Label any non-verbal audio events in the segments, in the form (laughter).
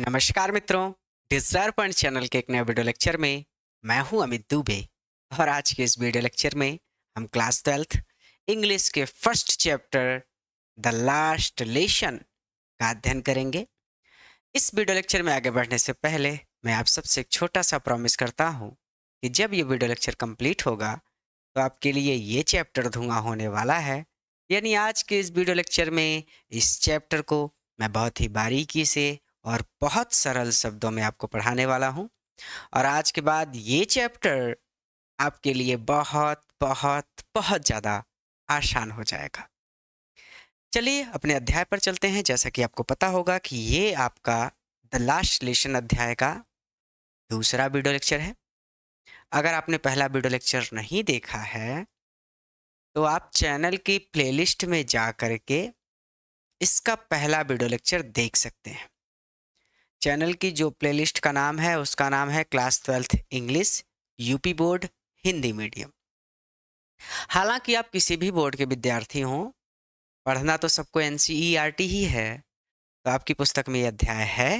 नमस्कार मित्रों Dzire point channel के एक नए वीडियो लेक्चर में मैं हूं अमित दुबे और आज के इस वीडियो लेक्चर में हम क्लास ट्वेल्थ इंग्लिश के first chapter the last lesson का अध्ययन करेंगे इस वीडियो लेक्चर में आगे बढ़ने से पहले मैं आप सबसे एक छोटा सा प्रॉमिस करता हूँ कि जब ये वीडियो लेक्चर कम्प्लीट होगा तो आपके लिए ये चैप्टर धुआं होने वाला है यानी आज के इस वीडियो लेक्चर में इस चैप्टर को मैं बहुत ही बारीकी से और बहुत सरल शब्दों में आपको पढ़ाने वाला हूँ और आज के बाद ये चैप्टर आपके लिए बहुत बहुत बहुत ज़्यादा आसान हो जाएगा चलिए अपने अध्याय पर चलते हैं जैसा कि आपको पता होगा कि ये आपका द लास्ट लेसन अध्याय का दूसरा वीडियो लेक्चर है अगर आपने पहला वीडियो लेक्चर नहीं देखा है तो आप चैनल की प्लेलिस्ट में जा कर के इसका पहला वीडियो लेक्चर देख सकते हैं चैनल की जो प्लेलिस्ट का नाम है उसका नाम है class twelfth English UP board Hindi medium हालांकि आप किसी भी बोर्ड के विद्यार्थी हों पढ़ना तो सबको एन e e ही है तो आपकी पुस्तक में ये अध्याय है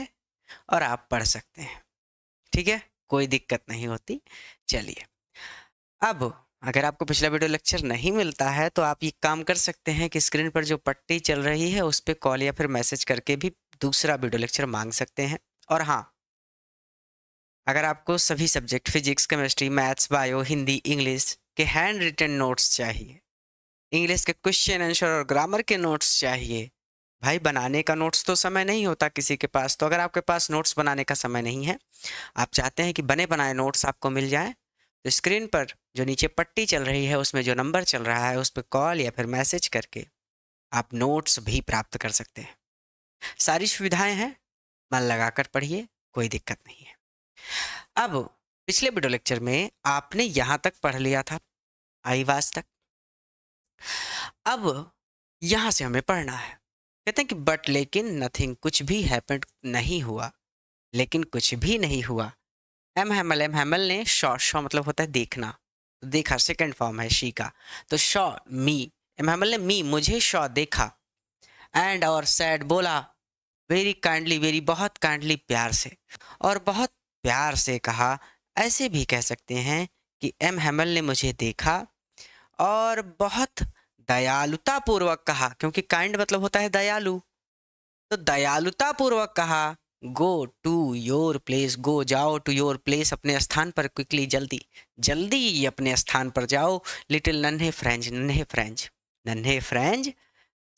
और आप पढ़ सकते हैं ठीक है कोई दिक्कत नहीं होती चलिए अब अगर आपको पिछला वीडियो लेक्चर नहीं मिलता है तो आप ये काम कर सकते हैं कि स्क्रीन पर जो पट्टी चल रही है उस पर कॉल या फिर मैसेज करके भी दूसरा वीडियो लेक्चर मांग सकते हैं और हाँ अगर आपको सभी subject physics chemistry maths bio Hindi English के हैंड रिटन नोट्स चाहिए इंग्लिश के क्वेश्चन आंसर और ग्रामर के नोट्स चाहिए भाई बनाने का नोट्स तो समय नहीं होता किसी के पास तो अगर आपके पास नोट्स बनाने का समय नहीं है आप चाहते हैं कि बने बनाए नोट्स आपको मिल जाए तो स्क्रीन पर जो नीचे पट्टी चल रही है उसमें जो नंबर चल रहा है उस पर कॉल या फिर मैसेज करके आप नोट्स भी प्राप्त कर सकते हैं सारी सुविधाएं हैं मन लगाकर पढ़िए कोई दिक्कत नहीं है अब पिछले वीडियो लेक्चर में आपने यहां तक पढ़ लिया था आईवास तक अब यहां से हमें पढ़ना है कहते हैं कि बट लेकिन नथिंग कुछ भी हैपन नहीं हुआ लेकिन कुछ भी नहीं हुआ एम हेमल एम हेमल ने शॉ शॉ मतलब होता है देखना देखा सेकंड फॉर्म है शी का तो शॉ मी एम हेमल ने मी मुझे शॉ देखा एंड और सैड बोला वेरी काइंडली वेरी बहुत काइंडली प्यार से और बहुत प्यार से कहा ऐसे भी कह सकते हैं कि एम हेमल ने मुझे देखा और बहुत दयालुता पूर्वक कहा क्योंकि काइंड मतलब होता है दयालु तो दयालुता पूर्वक कहा go to your place go जाओ टू योर प्लेस अपने स्थान पर क्विकली जल्दी जल्दी अपने स्थान पर जाओ लिटिल नन्हे फ्रेंच नन्हे फ्रेंच नन्हे फ्रेंच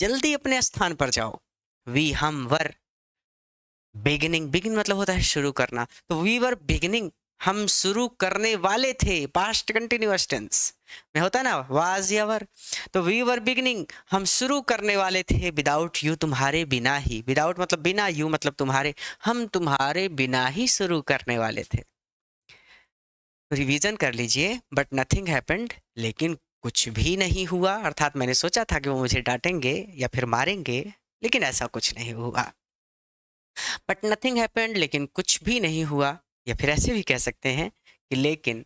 जल्दी अपने स्थान पर जाओ वी हम वर बिगिनिंग बिगिन मतलब होता है शुरू करना तो वी वर बिगिनिंग हम शुरू करने वाले थे पास्ट कंटिन्यूअस टेंस में होता ना वाज या वर तो वी वर बिगनिंग हम शुरू करने वाले थे विदाउट यू तुम्हारे बिना ही विदाउट मतलब बिना यू मतलब तुम्हारे हम तुम्हारे बिना ही शुरू करने वाले थे रिवीजन कर लीजिए बट नथिंग हैपेंड लेकिन कुछ भी नहीं हुआ अर्थात मैंने सोचा था कि वो मुझे डांटेंगे या फिर मारेंगे लेकिन ऐसा कुछ नहीं हुआ बट नथिंग हैपेंड लेकिन कुछ भी नहीं हुआ या फिर ऐसे भी कह सकते हैं कि लेकिन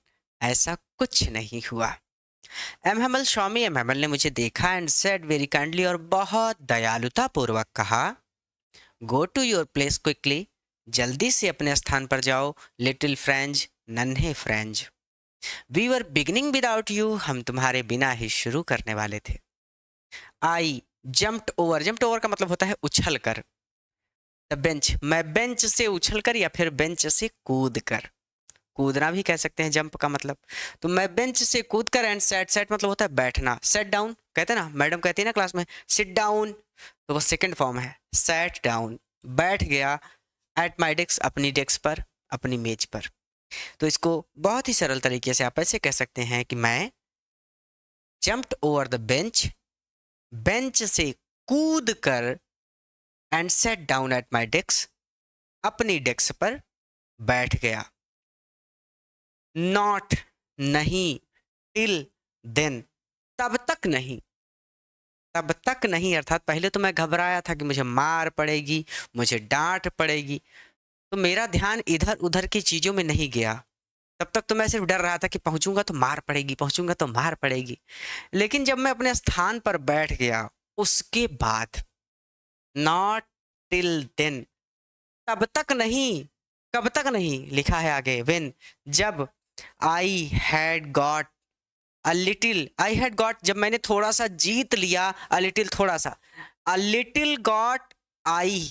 ऐसा कुछ नहीं हुआ एम हेमल स्वामी एम हेमल ने मुझे देखा एंड सेड वेरी काइंडली और बहुत दयालुतापूर्वक कहा go to your place quickly जल्दी से अपने स्थान पर जाओ लिटिल फ्रेंज नन्हे friends we were beginning without you हम तुम्हारे बिना ही शुरू करने वाले थे आई जम्प्ट ओवर जम्प्ट ओवर का मतलब होता है उछल कर द बेंच मैं बेंच से उछल कर या फिर बेंच से कूद कर कूदना भी कह सकते हैं जंप का मतलब तो मैं बेंच से कूद कर एंड सेट सेट मतलब होता है बैठना सेट डाउन कहते हैं ना मैडम कहती है ना क्लास में सिट डाउन तो वो सेकंड फॉर्म है सेट डाउन बैठ गया एट माई डेस्क अपनी डेस्क पर अपनी मेज पर तो इसको बहुत ही सरल तरीके से आप ऐसे कह सकते हैं कि मैं jumped over the bench bench से कूद कर and sat down at my desk अपनी डेस्क पर बैठ गया नॉट नहीं टिल देन तब तक नहीं तब तक नहीं अर्थात पहले तो मैं घबराया था कि मुझे मार पड़ेगी मुझे डांट पड़ेगी तो मेरा ध्यान इधर उधर की चीज़ों में नहीं गया तब तक तो मैं सिर्फ डर रहा था कि पहुंचूंगा तो मार पड़ेगी पहुंचूंगा तो मार पड़ेगी लेकिन जब मैं अपने स्थान पर बैठ गया उसके बाद नॉट टिल देन तब तक नहीं कब तक नहीं लिखा है आगे वेन जब I had got a little I had got जब मैंने थोड़ा सा जीत लिया अ लिटिल थोड़ा सा अ लिटिल गॉट आई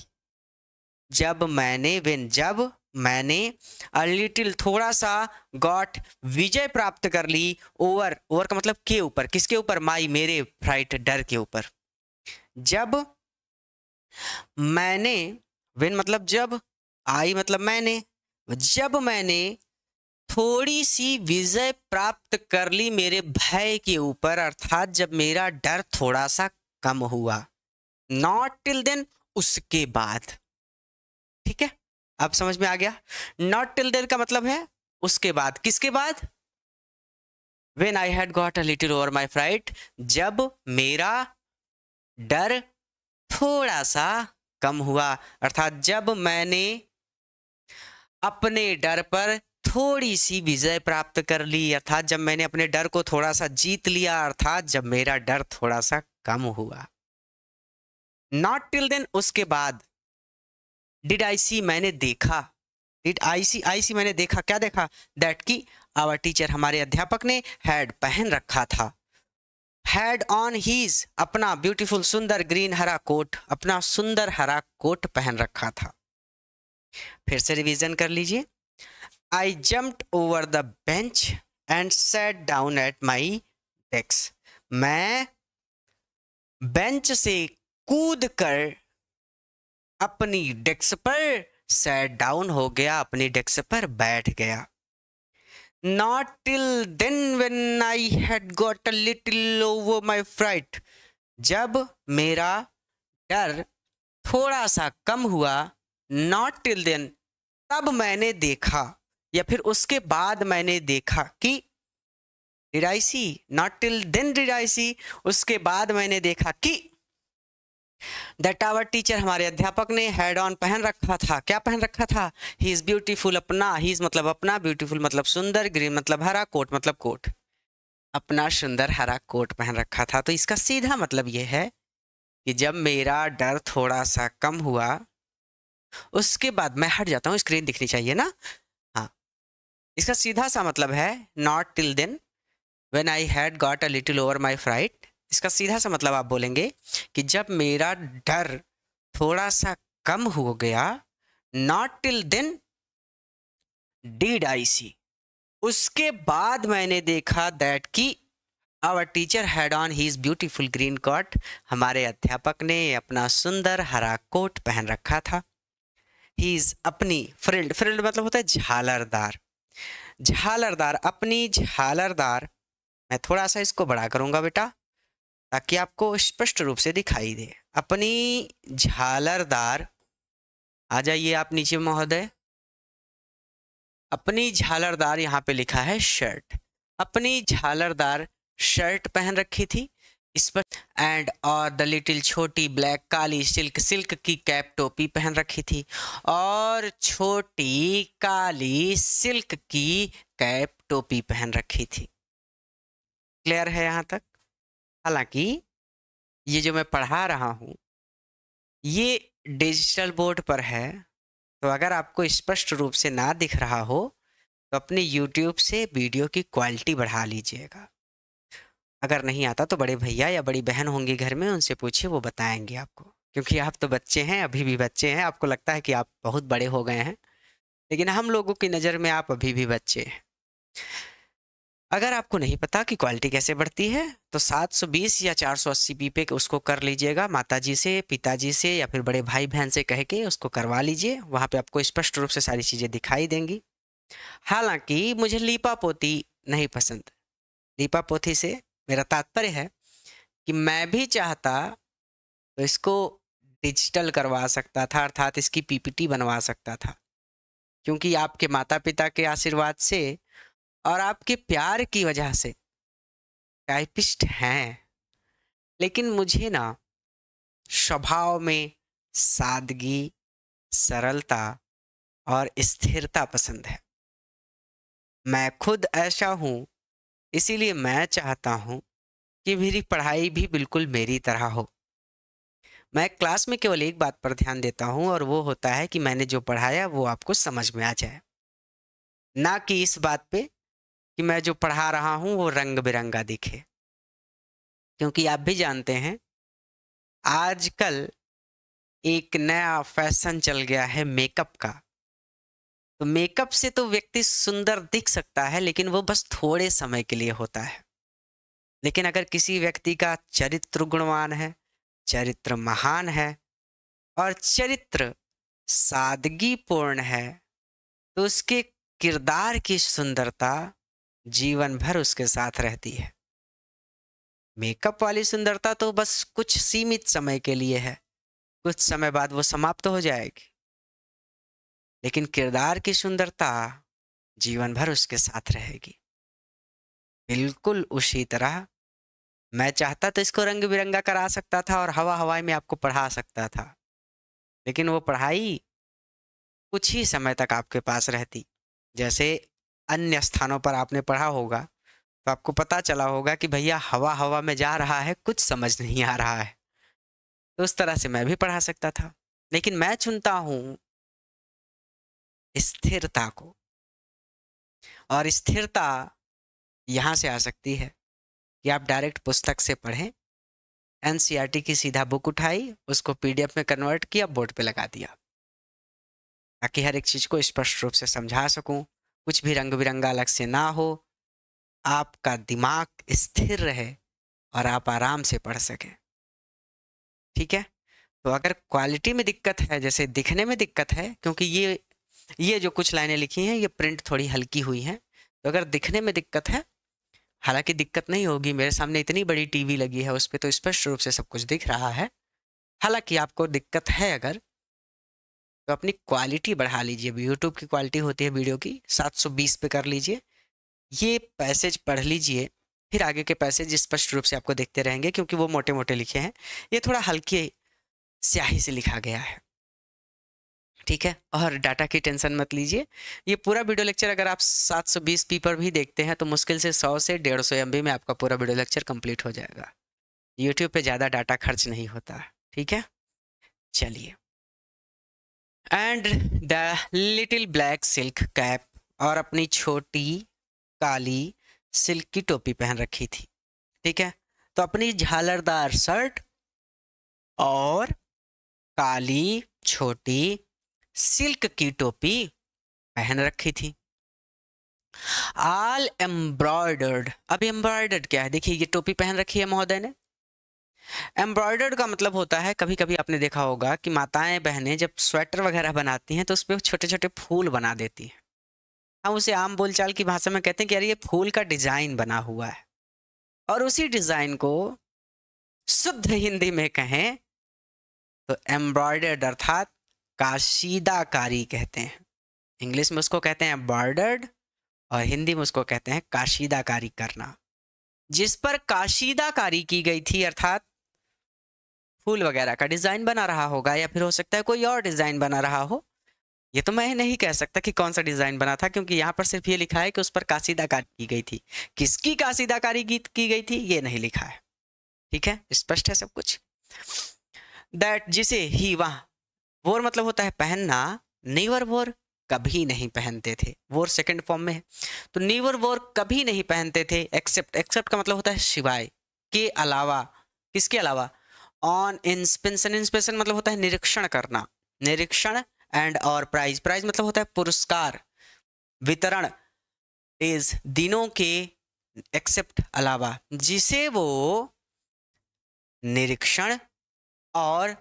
जब मैंने विन जब मैंने अ लिटिल थोड़ा सा गॉट विजय प्राप्त कर ली ओवर ओवर का मतलब के ऊपर किसके ऊपर माई मेरे फ्राइट डर के ऊपर जब मैंने विन मतलब जब आई मतलब मैंने जब मैंने थोड़ी सी विजय प्राप्त कर ली मेरे भय के ऊपर अर्थात जब मेरा डर थोड़ा सा कम हुआ नॉट टिल देन उसके बाद ठीक है अब समझ में आ गया नॉट टिल देन का मतलब है उसके बाद किसके बाद when I had got a little over my fright जब मेरा डर थोड़ा सा कम हुआ अर्थात जब मैंने अपने डर पर थोड़ी सी विजय प्राप्त कर ली अर्थात जब मैंने अपने डर को थोड़ा सा जीत लिया अर्थात जब मेरा डर थोड़ा सा कम हुआ नॉट टिल देन उसके बाद डिड आई सी मैंने देखा डिड आई सी आई सी मैंने देखा क्या देखा दैट की आवर टीचर हमारे अध्यापक ने हैड पहन रखा था हैड ऑन हीज अपना ब्यूटीफुल सुंदर ग्रीन हरा कोट अपना सुंदर हरा कोट पहन रखा था फिर से रिवीजन कर लीजिए I jumped over the bench and sat down at my desk मैं बेंच से कूद कर अपनी डेस्क पर सेट डाउन हो गया अपनी डेस्क पर बैठ गया not till then when I had got a little over my fright जब मेरा डर थोड़ा सा कम हुआ नॉट टिल देन तब मैंने देखा या फिर उसके बाद मैंने देखा कि did I see not till then did I see उसके बाद मैंने देखा कि दैट आवर टीचर हमारे अध्यापक ने हेड ऑन पहन रखा था क्या पहन रखा था ही इज़ ब्यूटीफुल अपना ही इज़ मतलब अपना ब्यूटीफुल मतलब सुंदर ग्रीन मतलब हरा कोट मतलब कोट अपना सुंदर हरा कोट पहन रखा था तो इसका सीधा मतलब यह है कि जब मेरा डर थोड़ा सा कम हुआ उसके बाद मैं हट जाता हूँ स्क्रीन दिखनी चाहिए ना हाँ इसका सीधा सा मतलब है not till then when I had got a little over my fright इसका सीधा सा मतलब आप बोलेंगे कि जब मेरा डर थोड़ा सा कम हो गया not till then did I see उसके बाद मैंने देखा दैट की our teacher had on his beautiful green coat हमारे अध्यापक ने अपना सुंदर हरा कोट पहन रखा था ही इज़ अपनी फ्रिल्ड फ्रिल्ड मतलब होता है झालरदार झालरदार अपनी झालरदार मैं थोड़ा सा इसको बड़ा करूंगा बेटा ताकि आपको स्पष्ट रूप से दिखाई दे अपनी झालरदार आ जाइए आप नीचे महोदय अपनी झालरदार यहाँ पे लिखा है शर्ट अपनी झालरदार शर्ट पहन रखी थी इस पर एंड और द लिटिल छोटी ब्लैक काली सिल्क सिल्क की कैप टोपी पहन रखी थी और छोटी काली सिल्क की कैप टोपी पहन रखी थी क्लियर है यहाँ तक हालांकि ये जो मैं पढ़ा रहा हूँ ये डिजिटल बोर्ड पर है तो अगर आपको स्पष्ट रूप से ना दिख रहा हो तो अपने यूट्यूब से वीडियो की क्वालिटी बढ़ा लीजिएगा अगर नहीं आता तो बड़े भैया या बड़ी बहन होंगी घर में उनसे पूछिए वो बताएंगे आपको क्योंकि आप तो बच्चे हैं अभी भी बच्चे हैं आपको लगता है कि आप बहुत बड़े हो गए हैं लेकिन हम लोगों की नज़र में आप अभी भी बच्चे हैं अगर आपको नहीं पता कि क्वालिटी कैसे बढ़ती है तो 720 या 480 अस्सी पे उसको कर लीजिएगा माताजी से पिताजी से या फिर बड़े भाई बहन से कह के उसको करवा लीजिए वहाँ पे आपको स्पष्ट रूप से सारी चीज़ें दिखाई देंगी हालांकि मुझे लीपा पोती नहीं पसंद लीपा पोथी से मेरा तात्पर्य है कि मैं भी चाहता तो इसको डिजिटल करवा सकता था अर्थात इसकी पीपीटी बनवा सकता था क्योंकि आपके माता पिता के आशीर्वाद से और आपके प्यार की वजह से टाइपिस्ट हैं लेकिन मुझे ना स्वभाव में सादगी सरलता और स्थिरता पसंद है मैं खुद ऐसा हूँ इसीलिए मैं चाहता हूँ कि मेरी पढ़ाई भी बिल्कुल मेरी तरह हो मैं क्लास में केवल एक बात पर ध्यान देता हूँ और वो होता है कि मैंने जो पढ़ाया वो आपको समझ में आ जाए ना कि इस बात पे कि मैं जो पढ़ा रहा हूँ वो रंग बिरंगा दिखे क्योंकि आप भी जानते हैं आजकल एक नया फैशन चल गया है मेकअप का तो मेकअप से तो व्यक्ति सुंदर दिख सकता है लेकिन वो बस थोड़े समय के लिए होता है लेकिन अगर किसी व्यक्ति का चरित्र गुणवान है चरित्र महान है और चरित्र सादगी पूर्ण है तो उसके किरदार की सुंदरता जीवन भर उसके साथ रहती है मेकअप वाली सुंदरता तो बस कुछ सीमित समय के लिए है कुछ समय बाद वो समाप्त तो हो जाएगी लेकिन किरदार की सुंदरता जीवन भर उसके साथ रहेगी बिल्कुल उसी तरह मैं चाहता तो इसको रंग बिरंगा करा सकता था और हवा हवाई में आपको पढ़ा सकता था लेकिन वो पढ़ाई कुछ ही समय तक आपके पास रहती जैसे अन्य स्थानों पर आपने पढ़ा होगा तो आपको पता चला होगा कि भैया हवा हवा में जा रहा है कुछ समझ नहीं आ रहा है तो उस तरह से मैं भी पढ़ा सकता था लेकिन मैं चुनता हूँ स्थिरता को और स्थिरता यहाँ से आ सकती है कि आप डायरेक्ट पुस्तक से पढ़ें एनसीईआरटी की सीधा बुक उठाई उसको पीडीएफ में कन्वर्ट किया बोर्ड पे लगा दिया ताकि हर एक चीज़ को स्पष्ट रूप से समझा सकूं कुछ भी रंग बिरंगा अलग से ना हो आपका दिमाग स्थिर रहे और आप आराम से पढ़ सकें ठीक है तो अगर क्वालिटी में दिक्कत है जैसे दिखने में दिक्कत है क्योंकि ये ये जो कुछ लाइनें लिखी हैं ये प्रिंट थोड़ी हल्की हुई हैं तो अगर दिखने में दिक्कत है हालांकि दिक्कत नहीं होगी मेरे सामने इतनी बड़ी टीवी लगी है उस पर तो स्पष्ट रूप से सब कुछ दिख रहा है हालांकि आपको दिक्कत है अगर तो अपनी क्वालिटी बढ़ा लीजिए यूट्यूब की क्वालिटी होती है वीडियो की 720 पे कर लीजिए ये पैसेज पढ़ लीजिए फिर आगे के पैसेज स्पष्ट रूप से आपको देखते रहेंगे क्योंकि वो मोटे मोटे लिखे हैं ये थोड़ा हल्की स्याही से लिखा गया है ठीक है और डाटा की टेंशन मत लीजिए ये पूरा वीडियो लेक्चर अगर आप 720 पी पर भी देखते हैं तो मुश्किल से 100 से 150 सौ में आपका पूरा वीडियो लेक्चर कंप्लीट हो जाएगा यूट्यूब पे ज़्यादा डाटा खर्च नहीं होता ठीक है चलिए and the little black silk cap और अपनी छोटी काली सिल्क की टोपी पहन रखी थी ठीक है तो अपनी झालरदार शर्ट और काली छोटी सिल्क की टोपी पहन रखी थी आल एम्ब्रॉयडर्ड अब एम्ब्रॉयडर्ड क्या है देखिए ये टोपी पहन रखी है महोदय ने एम्ब्रॉयडर्ड का मतलब होता है कभी कभी आपने देखा होगा कि माताएं बहनें जब स्वेटर वगैरह बनाती हैं तो उस पर छोटे छोटे फूल बना देती हैं हम उसे आम बोलचाल की भाषा में कहते हैं कि यार ये फूल का डिज़ाइन बना हुआ है और उसी डिज़ाइन को शुद्ध हिंदी में कहें तो एम्ब्रॉयडर्ड अर्थात काशीदाकारी कहते हैं इंग्लिश में उसको कहते हैं एम्ब्रॉयडर्ड और हिंदी में उसको कहते हैं काशीदाकारी करना जिस पर काशीदाकारी की गई थी अर्थात फूल वगैरह का डिज़ाइन बना रहा होगा या फिर हो सकता है कोई और डिज़ाइन बना रहा हो ये तो मैं नहीं कह सकता कि कौन सा डिज़ाइन बना था क्योंकि यहाँ पर सिर्फ ये लिखा है कि उस पर काशिदाकारी की गई थी किसकी काशिदाकारी की गई थी ये नहीं लिखा है ठीक है स्पष्ट है सब कुछ दैट जिसे ही वाह वोर मतलब होता है पहनना नीवर वोर कभी नहीं पहनते थे वोर सेकंड फॉर्म में है तो नीवर वोर कभी नहीं पहनते थे एक्सेप्ट एक्सेप्ट का मतलब होता है शिवाय के अलावा किसके अलावा ऑन इंस्पेक्शन इंस्पेक्शन मतलब होता है निरीक्षण करना निरीक्षण एंड और प्राइज प्राइज मतलब होता है पुरस्कार वितरण इज दिनों के एक्सेप्ट अलावा जिसे वो निरीक्षण और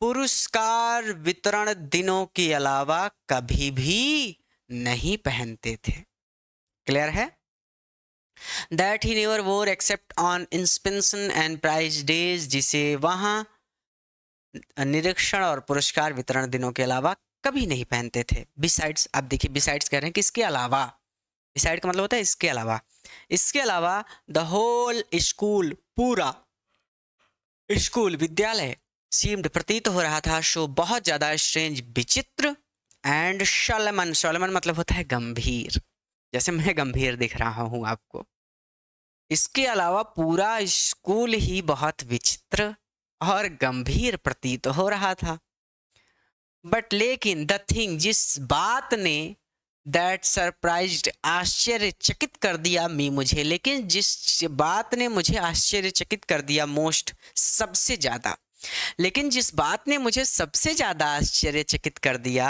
पुरस्कार वितरण दिनों के अलावा कभी भी नहीं पहनते थे क्लियर है that he never wore except on inspection and prize days जिसे वहाँ निरीक्षण और पुरस्कार वितरण दिनों के अलावा कभी नहीं पहनते थे बिसाइड्स आप देखिए बिसाइड्स कह रहे हैं कि इसके अलावा बिसाइड का मतलब होता है इसके अलावा इसके अलावा द होल स्कूल पूरा स्कूल विद्यालय सीम्ड प्रतीत हो रहा था शो बहुत ज़्यादा स्ट्रेंज विचित्र एंड शलमन शलमन मतलब होता है गंभीर जैसे मैं गंभीर दिख रहा हूं आपको इसके अलावा पूरा स्कूल ही बहुत विचित्र और गंभीर प्रतीत हो रहा था बट लेकिन द थिंग जिस बात ने दैट सरप्राइज आश्चर्यचकित कर दिया मी मुझे लेकिन जिस बात ने मुझे आश्चर्यचकित कर दिया मोस्ट सबसे ज़्यादा लेकिन जिस बात ने मुझे सबसे ज़्यादा आश्चर्यचकित कर दिया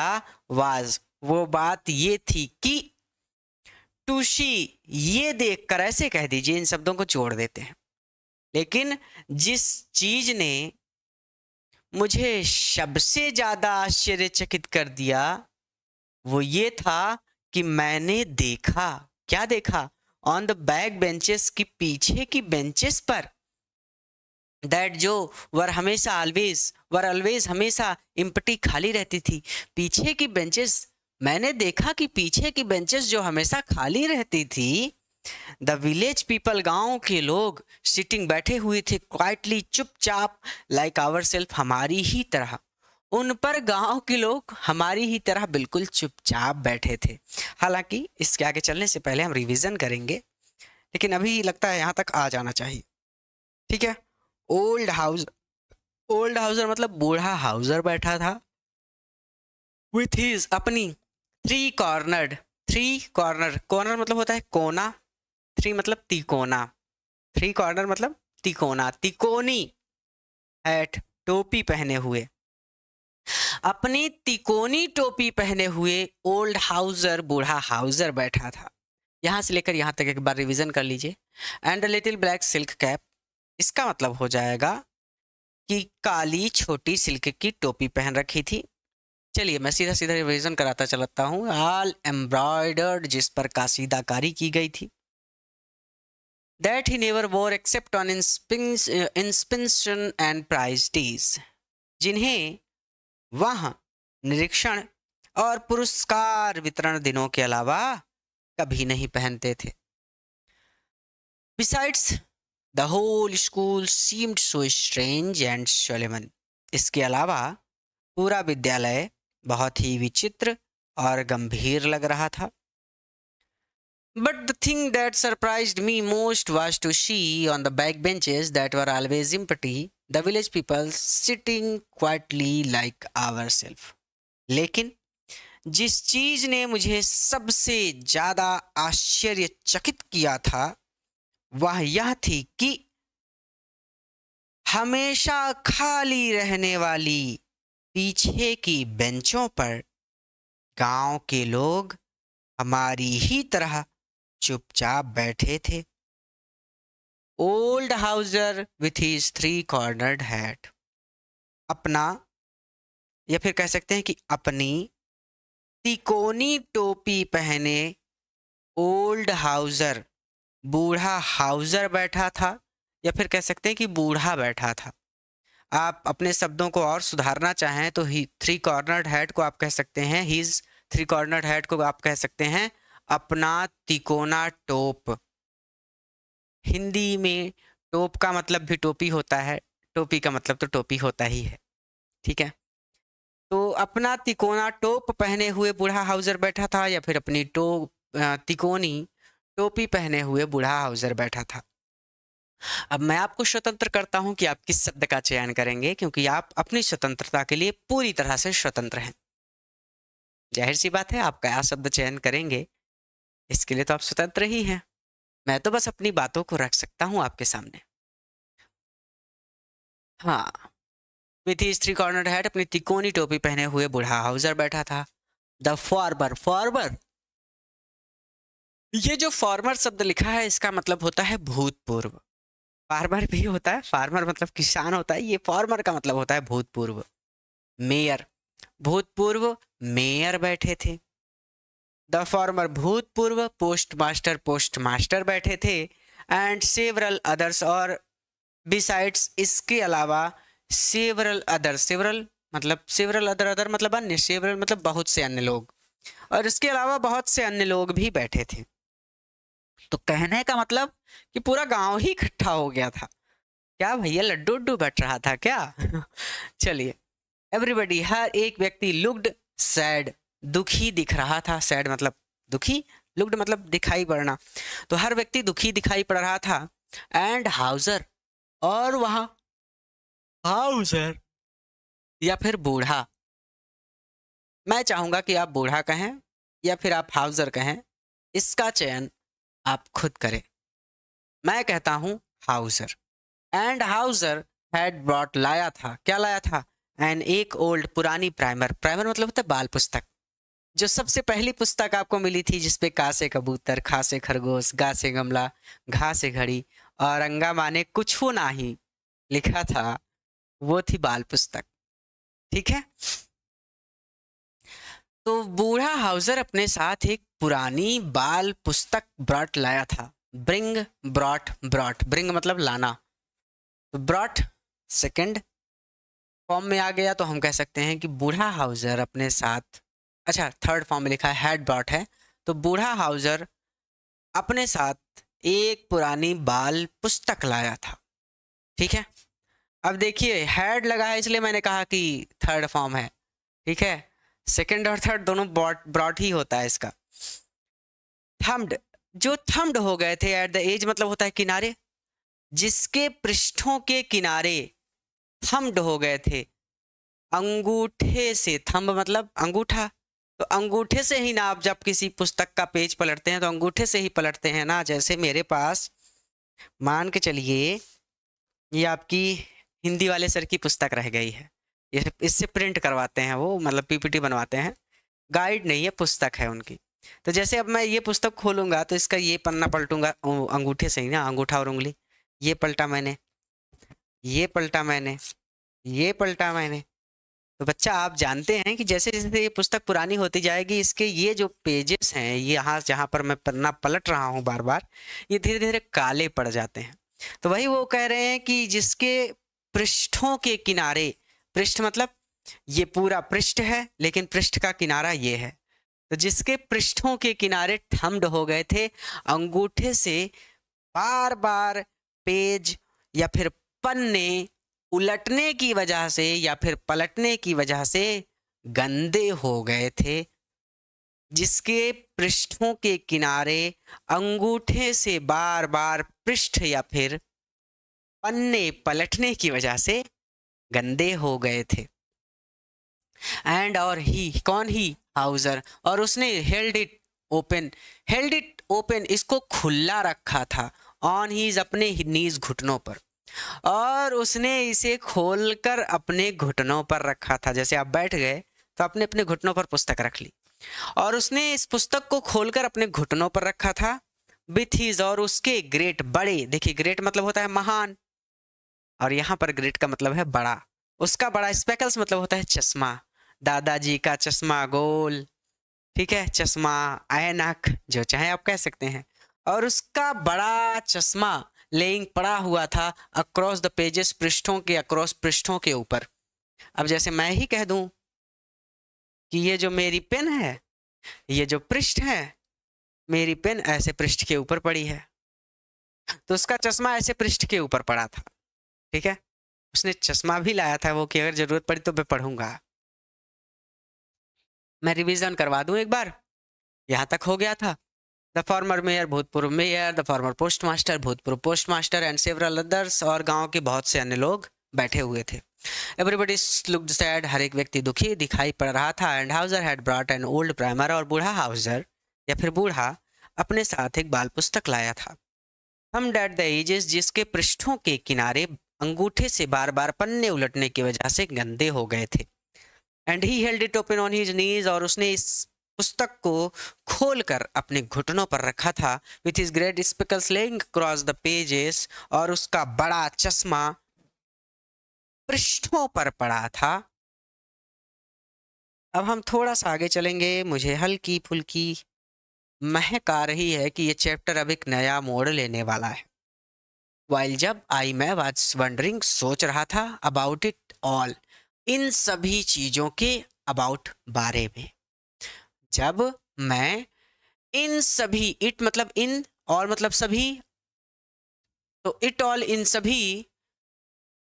वाज वो बात ये थी कि टू शी ये देखकर ऐसे कह दीजिए इन शब्दों को छोड़ देते हैं लेकिन जिस चीज ने मुझे सबसे ज्यादा आश्चर्यचकित कर दिया वो ये था कि मैंने देखा क्या देखा ऑन द बैक बेंचेस की पीछे की बेंचेस पर दैट जो वर हमेशा ऑलवेज वर ऑलवेज हमेशा इम्पटी खाली रहती थी पीछे की बेंचेस मैंने देखा कि पीछे की बेंचेस जो हमेशा खाली रहती थी द विलेज पीपल गांव के लोग सिटिंग बैठे हुए थे क्वाइटली चुपचाप लाइक आवर सेल्फ हमारी ही तरह उन पर गांव के लोग हमारी ही तरह बिल्कुल चुपचाप बैठे थे हालांकि इसके आगे चलने से पहले हम रिवीजन करेंगे लेकिन अभी लगता है यहाँ तक आ जाना चाहिए ठीक है ओल्ड हाउस ओल्ड हाउसर मतलब बूढ़ा हाउसर बैठा था विथ हीज अपनी three corner three corner corner मतलब होता है कोना थ्री मतलब तिकोना थ्री कॉर्नर मतलब तिकोना तिकोनी एट टोपी पहने हुए अपनी तिकोनी टोपी पहने हुए ओल्ड हाउजर बूढ़ा हाउजर बैठा था यहाँ से लेकर यहाँ तक एक बार रिवीजन कर लीजिए and little black silk cap इसका मतलब हो जाएगा कि काली छोटी सिल्क की टोपी पहन रखी थी चलिए मैं सीधा सीधा रिविजन कराता चलता हूँ आल एम्ब्रॉयडर्ड जिस पर कासीदाकारी की गई थी that he never wore except on inspection and prize prize days जिन्हें वह निरीक्षण और पुरस्कार वितरण दिनों के अलावा कभी नहीं पहनते थे besides the whole school seemed so strange and solemn इसके अलावा पूरा विद्यालय बहुत ही विचित्र और गंभीर लग रहा था but the thing that surprised me most was to see on the back benches that were always empty the village people sitting quietly like ourselves लेकिन जिस चीज ने मुझे सबसे ज्यादा आश्चर्यचकित किया था वह यह थी कि हमेशा खाली रहने वाली पीछे की बेंचों पर गांव के लोग हमारी ही तरह चुपचाप बैठे थे old Hauser with his three cornered hat अपना या फिर कह सकते हैं कि अपनी तिकोनी टोपी पहने ओल्ड हाउजर बूढ़ा हाउजर बैठा था या फिर कह सकते हैं कि बूढ़ा बैठा था आप अपने शब्दों को और सुधारना चाहें तो ही थ्री कॉर्नर्ड हेड को आप कह सकते हैं हीज थ्री कॉर्नर्ड हेड को आप कह सकते हैं अपना तिकोना टोप हिंदी में टोप का मतलब भी टोपी होता है टोपी का मतलब तो टोपी होता ही है ठीक है तो अपना तिकोना टोप पहने हुए बूढ़ा हाउजर बैठा था या फिर अपनी टोप तिकोनी टोपी पहने हुए बूढ़ा हाउजर बैठा था अब मैं आपको स्वतंत्र करता हूं कि आप किस शब्द का चयन करेंगे क्योंकि आप अपनी स्वतंत्रता के लिए पूरी तरह से स्वतंत्र हैं जाहिर सी बात है आप क्या शब्द चयन करेंगे इसके लिए तो आप स्वतंत्र ही हैं मैं तो बस अपनी बातों को रख सकता हूं आपके सामने हाँ मिथिस स्त्री कॉर्नर हेड अपनी तिकोनी टोपी पहने हुए बूढ़ा हाउजर बैठा था द फॉर्मर फॉर्मर ये जो फॉर्मर शब्द लिखा है इसका मतलब होता है भूतपूर्व फार्मर भी होता है फार्मर मतलब किसान होता है ये फार्मर का मतलब होता है भूतपूर्व मेयर भूतपूर्व मेयर बैठे थे द फॉर्मर भूतपूर्व पोस्ट मास्टर पोस्ट मास्टर बैठे थे एंड सेवरल अदर्स और बिसाइड्स इसके अलावा सेवरल अदर सेवरल मतलब सेवरल अदर अदर मतलब अन्य सेवरल मतलब बहुत से अन्य लोग और इसके अलावा बहुत से अन्य लोग भी बैठे थे तो कहने का मतलब कि पूरा गांव ही इकट्ठा हो गया था क्या भैया लड्डू उड्डू बैठ रहा था क्या (laughs) चलिए एवरीबडी हर एक व्यक्ति लुक्ड सैड दुखी दिख रहा था सैड मतलब दुखी लुक्ड मतलब दिखाई पड़ना तो हर व्यक्ति दुखी दिखाई पड़ रहा था एंड हाउजर और वहा हाउजर या फिर बूढ़ा मैं चाहूंगा कि आप बूढ़ा कहें या फिर आप हाउजर कहें इसका चयन आप खुद करें मैं कहता हूं Hauser and Hauser had brought लाया था क्या लाया था एंड एक ओल्ड पुरानी प्राइमर प्राइमर मतलब होता है बाल पुस्तक जो सबसे पहली पुस्तक आपको मिली थी जिसपे कासे कबूतर खासे खरगोश गासे गमला घासे घड़ी और अंगा माने कुछ हो ना ही लिखा था वो थी बाल पुस्तक ठीक है तो बूढ़ा हाउजर अपने साथ एक पुरानी बाल पुस्तक ब्रॉट लाया था ब्रिंग ब्रॉट ब्रॉट ब्रिंग मतलब लाना तो ब्रॉट सेकंड फॉर्म में आ गया तो हम कह सकते हैं कि बूढ़ा हाउजर अपने साथ अच्छा थर्ड फॉर्म में लिखा है हैड ब्रॉट है तो बूढ़ा हाउजर अपने साथ एक पुरानी बाल पुस्तक लाया था ठीक है अब देखिए हैड लगा है इसलिए मैंने कहा कि थर्ड फॉर्म है ठीक है सेकंड और थर्ड दोनों ब्रॉट ब्रॉट ही होता है इसका थम्ड जो थम्ड हो गए थे एट द एज मतलब होता है किनारे जिसके पृष्ठों के किनारे थम्ड हो गए थे अंगूठे से थम्ब मतलब अंगूठा तो अंगूठे से ही ना आप जब किसी पुस्तक का पेज पलटते हैं तो अंगूठे से ही पलटते हैं ना जैसे मेरे पास मान के चलिए ये आपकी हिंदी वाले सर की पुस्तक रह गई है ये इससे प्रिंट करवाते हैं वो मतलब पीपीटी बनवाते हैं गाइड नहीं है पुस्तक है उनकी तो जैसे अब मैं ये पुस्तक खोलूंगा तो इसका ये पन्ना पलटूंगा अंगूठे से ही ना अंगूठा और उंगली ये पलटा मैंने ये पलटा मैंने ये पलटा मैंने तो बच्चा आप जानते हैं कि जैसे जैसे ये पुस्तक पुरानी होती जाएगी इसके ये जो पेजेस हैं ये यहाँ जहाँ पर मैं पन्ना पलट रहा हूँ बार बार ये धीरे धीरे काले पड़ जाते हैं तो वही वो कह रहे हैं कि जिसके पृष्ठों के किनारे पृष्ठ मतलब ये पूरा पृष्ठ है लेकिन पृष्ठ का किनारा ये है तो जिसके पृष्ठों के किनारे ठम्ड हो गए थे अंगूठे से बार बार पेज या फिर पन्ने उलटने की वजह से या फिर पलटने की वजह से गंदे हो गए थे जिसके पृष्ठों के किनारे अंगूठे से बार बार पृष्ठ या फिर पन्ने पलटने की वजह से गंदे हो गए थे एंड और ही कौन ही हाउजर और उसने held it open held it open इसको खुला रखा था ऑन हीज अपने नीज घुटनों पर और उसने इसे खोलकर अपने घुटनों पर रखा था जैसे आप बैठ गए तो अपने अपने घुटनों पर पुस्तक रख ली और उसने इस पुस्तक को खोलकर अपने घुटनों पर रखा था विथ हीज और उसके ग्रेट बड़े देखिए ग्रेट मतलब होता है महान और यहाँ पर ग्रेट का मतलब है बड़ा उसका बड़ा स्पेकल्स मतलब होता है चश्मा दादाजी का चश्मा गोल ठीक है चश्मा ऐनक जो चाहे आप कह सकते हैं और उसका बड़ा चश्मा लेइंग पड़ा हुआ था अक्रॉस द पेजेस पृष्ठों के अक्रॉस पृष्ठों के ऊपर अब जैसे मैं ही कह दूं कि ये जो मेरी पेन है ये जो पृष्ठ है मेरी पेन ऐसे पृष्ठ के ऊपर पड़ी है तो उसका चश्मा ऐसे पृष्ठ के ऊपर पड़ा था ठीक है उसने चश्मा भी लाया था वो कि अगर जरूरत पड़ी तो मैं पढ़ूंगा मैं रिवीजन करवा दूं एक बार यहाँ तक हो गया था द फॉर्मर मेयर भूतपूर्व मेयर द फॉर्मर पोस्ट मास्टर भूतपूर्व पोस्ट मास्टर एंड सेवरल अदर्स और गाँव के बहुत से अन्य लोग बैठे हुए थे एवरीबडी लुक सैड हर एक व्यक्ति दुखी दिखाई पड़ रहा था and Hauser had brought an old primer और बूढ़ा हाउजर या फिर बूढ़ा अपने साथ एक बाल पुस्तक लाया था हम डेट द एजेस जिसके पृष्ठों के किनारे अंगूठे से बार बार पन्ने उलटने की वजह से गंदे हो गए थे and he held it open on his knees और उसने इस पुस्तक को खोलकर अपने घुटनों पर रखा था with his great spectacles lying cross the pages और उसका बड़ा चश्मा पृष्ठों पर पड़ा था अब हम थोड़ा सा आगे चलेंगे मुझे हल्की फुल्की महक आ रही है कि ये चैप्टर अब एक नया मोड़ लेने वाला है वाइल जब आई मै वॉज वंडरिंग सोच रहा था अबाउट इट ऑल इन सभी चीज़ों के अबाउट बारे में जब मैं इन सभी इट मतलब इन और मतलब सभी तो इट ऑल इन सभी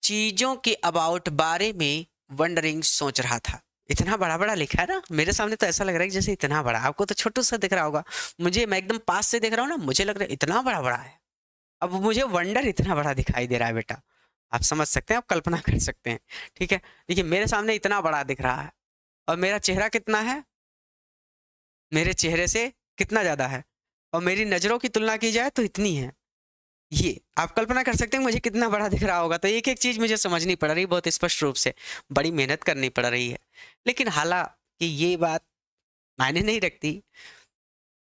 चीज़ों के अबाउट बारे में वंडरिंग सोच रहा था इतना बड़ा बड़ा लिखा है ना मेरे सामने तो ऐसा लग रहा है जैसे इतना बड़ा आपको तो छोटू सा दिख रहा होगा मुझे मैं एकदम पास से देख रहा हूँ ना मुझे लग रहा है इतना बड़ा बड़ा है अब मुझे वंडर इतना बड़ा दिखाई दे रहा है बेटा आप समझ सकते हैं आप कल्पना कर सकते हैं ठीक है देखिए मेरे सामने इतना बड़ा दिख रहा है और मेरा चेहरा कितना है मेरे चेहरे से कितना ज़्यादा है और मेरी नज़रों की तुलना की जाए तो इतनी है ये आप कल्पना कर सकते हैं मुझे कितना बड़ा दिख रहा होगा तो एक एक चीज़ मुझे समझनी पड़ रही बहुत स्पष्ट रूप से बड़ी मेहनत करनी पड़ रही है लेकिन हालांकि ये बात मायने नहीं रखती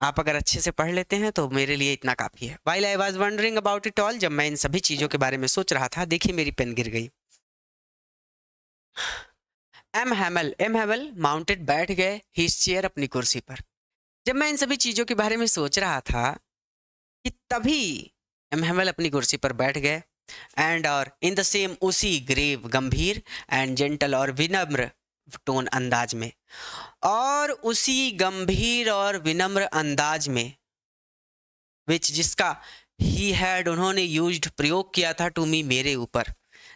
आप अगर अच्छे से पढ़ लेते हैं तो मेरे लिए इतना काफ़ी है while I was wondering about it all जब मैं इन सभी चीज़ों के बारे में सोच रहा था देखिए मेरी पेन गिर गई M Hamel M Hamel mounted बैठ गए हिस चेयर अपनी कुर्सी पर जब मैं इन सभी चीज़ों के बारे में सोच रहा था कि तभी एम हैमल अपनी कुर्सी पर बैठ गए एंड और इन द सेम उसी ग्रेव गंभीर एंड जेंटल और विनम्र टोन अंदाज में और उसी गंभीर और विनम्र अंदाज में विच जिसका ही हैड उन्होंने यूज प्रयोग किया था टू मी मेरे ऊपर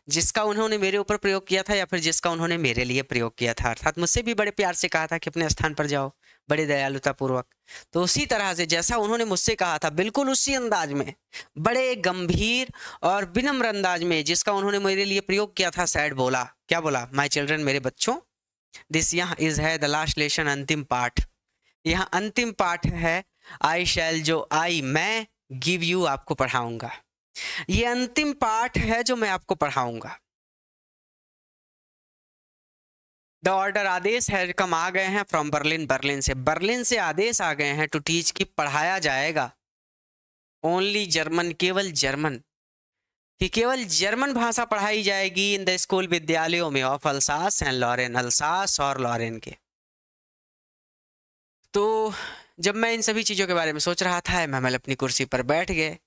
जिसका उन्होंने मेरे ऊपर प्रयोग किया था या फिर जिसका उन्होंने मेरे लिए प्रयोग किया था अर्थात मुझसे भी बड़े प्यार से कहा था कि अपने स्थान पर जाओ बड़े दयालुतापूर्वक तो उसी तरह से जैसा उन्होंने मुझसे कहा था बिल्कुल उसी अंदाज में बड़े गंभीर और विनम्र अंदाज में जिसका उन्होंने मेरे लिए प्रयोग किया था सैड बोला क्या बोला माई चिल्ड्रन मेरे बच्चों दिस यहाँ इज है द लास्ट लेशन अंतिम पाठ यहाँ अंतिम पाठ है आई शैल जो आई मैं गिव यू आपको पढ़ाऊंगा ये अंतिम पाठ है जो मैं आपको पढ़ाऊंगा द ऑर्डर आदेश है कम आ गए हैं फ्रॉम बर्लिन बर्लिन से बर्लिन से आदेश आ गए हैं टू टीच की पढ़ाया जाएगा ओनली जर्मन केवल जर्मन कि केवल जर्मन भाषा पढ़ाई जाएगी इन द स्कूल विद्यालयों में of Alsace and Lorraine Alsace और लॉरेन के तो जब मैं इन सभी चीज़ों के बारे में सोच रहा था महमल अपनी कुर्सी पर बैठ गए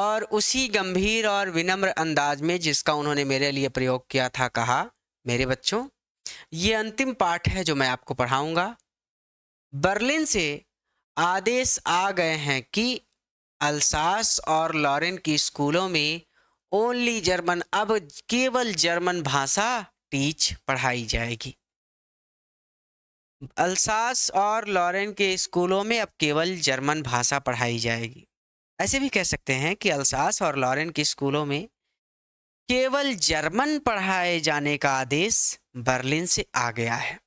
और उसी गंभीर और विनम्र अंदाज में जिसका उन्होंने मेरे लिए प्रयोग किया था कहा मेरे बच्चों ये अंतिम पाठ है जो मैं आपको पढ़ाऊंगा बर्लिन से आदेश आ गए हैं कि अल्सास और लॉरेन की स्कूलों में ओनली जर्मन अब केवल जर्मन भाषा टीच पढ़ाई जाएगी अल्सास और लॉरेन के स्कूलों में अब केवल जर्मन भाषा पढ़ाई जाएगी ऐसे भी कह सकते हैं कि अल्सास और लॉरेन के स्कूलों में केवल जर्मन पढ़ाए जाने का आदेश बर्लिन से आ गया है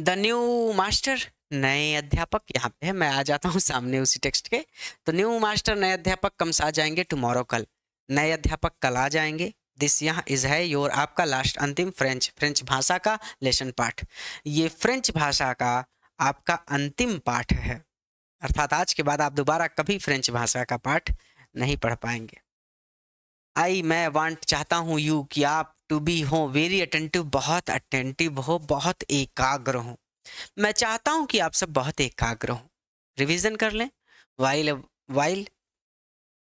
द न्यू मास्टर नए अध्यापक यहाँ पे है मैं आ जाता हूँ सामने उसी टेक्स्ट के तो न्यू मास्टर नए अध्यापक कम्स आ जाएंगे टुमारो कल नए अध्यापक कल आ जाएंगे दिस यहाँ इज है योर आपका लास्ट अंतिम फ्रेंच फ्रेंच भाषा का लेसन पाठ ये फ्रेंच भाषा का आपका अंतिम पाठ है अर्थात आज के बाद आप दोबारा कभी फ्रेंच भाषा का पाठ नहीं पढ़ पाएंगे आई मैं वांट चाहता हूँ यू कि आप टू बी हो वेरी अटेंटिव बहुत अटेंटिव हो बहुत एकाग्र हो मैं चाहता हूं कि आप सब बहुत एकाग्र हो रिविजन कर लें while while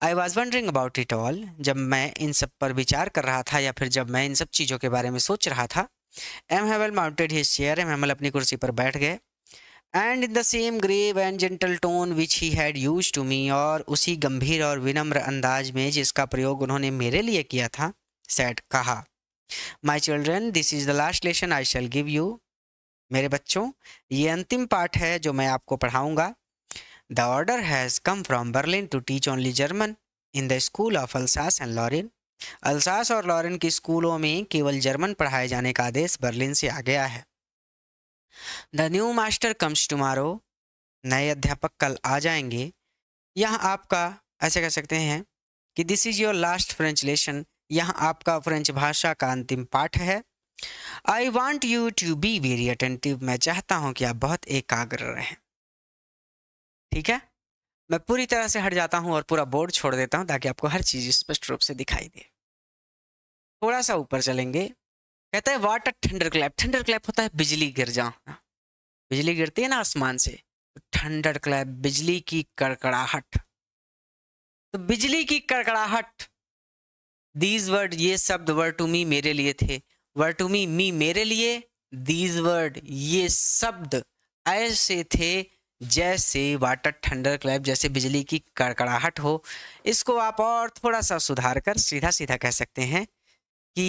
I was wondering about it all जब मैं इन सब पर विचार कर रहा था या फिर जब मैं इन सब चीज़ों के बारे में सोच रहा था M Hamel mounted his chair M Hamel अपनी कुर्सी पर बैठ गए and in the same grave and gentle tone which he had used to me और उसी गंभीर और विनम्र अंदाज में जिसका प्रयोग उन्होंने मेरे लिए किया था सेट कहा my children this is the last lesson I shall give you मेरे बच्चों ये अंतिम पाठ है जो मैं आपको पढ़ाऊंगा the order has come from Berlin to teach only German in the school of Alsace and Lorraine Alsace और लॉरिन के स्कूलों में केवल जर्मन पढ़ाए जाने का आदेश बर्लिन से आ गया है the new master comes tomorrow नए अध्यापक कल आ जाएंगे यह आपका ऐसे कह सकते हैं कि this is your last French lesson यहाँ आपका फ्रेंच भाषा का अंतिम पाठ है I want you to be very attentive मैं चाहता हूं कि आप बहुत एकाग्र रहें ठीक है मैं पूरी तरह से हट जाता हूं और पूरा बोर्ड छोड़ देता हूं ताकि आपको हर चीज़ स्पष्ट रूप से दिखाई दे थोड़ा सा ऊपर चलेंगे कहता है what a thunderclap thunderclap होता है बिजली गिर जाना बिजली गिरती है ना आसमान से ठंडर तो क्लैप बिजली की कड़कड़ाहट तो बिजली की कड़कड़ाहट दीज वर्ड ये शब्द वर्ड टू मी मेरे लिए थे वर टू मी मी मेरे लिए दीज वर्ड ये शब्द ऐसे थे जैसे वाटर थंडर क्लैप जैसे बिजली की कड़कड़ाहट हो इसको आप और थोड़ा सा सुधार कर सीधा सीधा कह सकते हैं कि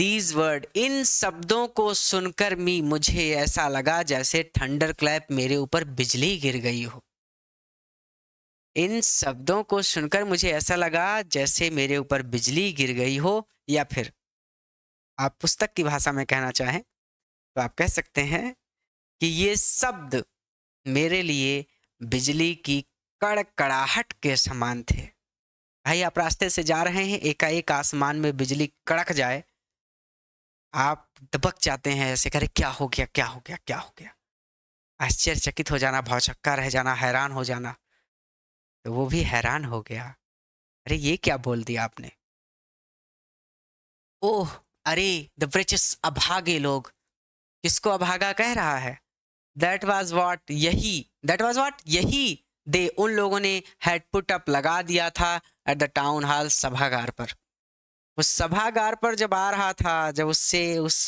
दीज वर्ड इन शब्दों को सुनकर मी मुझे ऐसा लगा जैसे थंडर क्लैप मेरे ऊपर बिजली गिर गई हो इन शब्दों को सुनकर मुझे ऐसा लगा जैसे मेरे ऊपर बिजली गिर गई हो या फिर आप पुस्तक की भाषा में कहना चाहें तो आप कह सकते हैं कि ये शब्द मेरे लिए बिजली की कड़कड़ाहट के समान थे भाई आप रास्ते से जा रहे हैं एकाएक आसमान में बिजली कड़क जाए आप दबक जाते हैं ऐसे करे क्या हो गया क्या हो गया क्या हो गया आश्चर्यचकित हो जाना भौचक्का रह जाना हैरान हो जाना तो वो भी हैरान हो गया अरे ये क्या बोल दिया आपने ओह अरे द ब्रिचिस अभागे लोग किसको अभागा कह रहा है दैट वॉज वॉट यही दैट वॉज वॉट यही दे उन लोगों ने हेड पुट अप लगा दिया था एट द टाउन हॉल सभागार पर उस सभागार पर जब आ रहा था जब उससे उस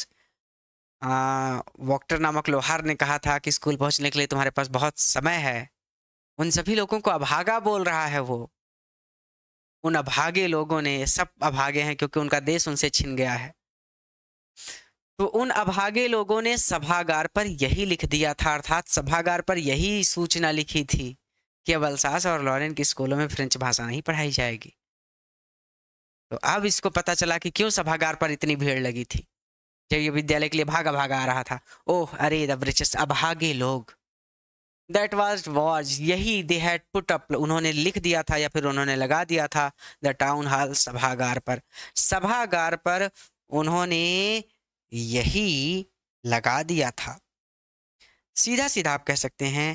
वॉक्टर नामक लोहार ने कहा था कि स्कूल पहुंचने के लिए तुम्हारे पास बहुत समय है उन सभी लोगों को अभागा बोल रहा है वो उन अभागे लोगों ने सब अभागे हैं क्योंकि उनका देश उनसे छिन गया है तो उन अभागे लोगों ने सभागार पर यही लिख दिया था अर्थात सभागार पर यही सूचना लिखी थी कि अब अलसास और लॉरेन के स्कूलों में फ्रेंच भाषा नहीं पढ़ाई जाएगी तो अब इसको पता चला कि क्यों सभागार पर इतनी भीड़ लगी थी जब ये विद्यालय के लिए भागा भागा आ रहा था ओह अरे दिचस्ट अभागे लोग दैट वॉज वॉज यही दे हैड पुट अप उन्होंने लिख दिया था या फिर उन्होंने लगा दिया था द टाउन हॉल सभागार पर सभागार पर उन्होंने यही लगा दिया था सीधा सीधा आप कह सकते हैं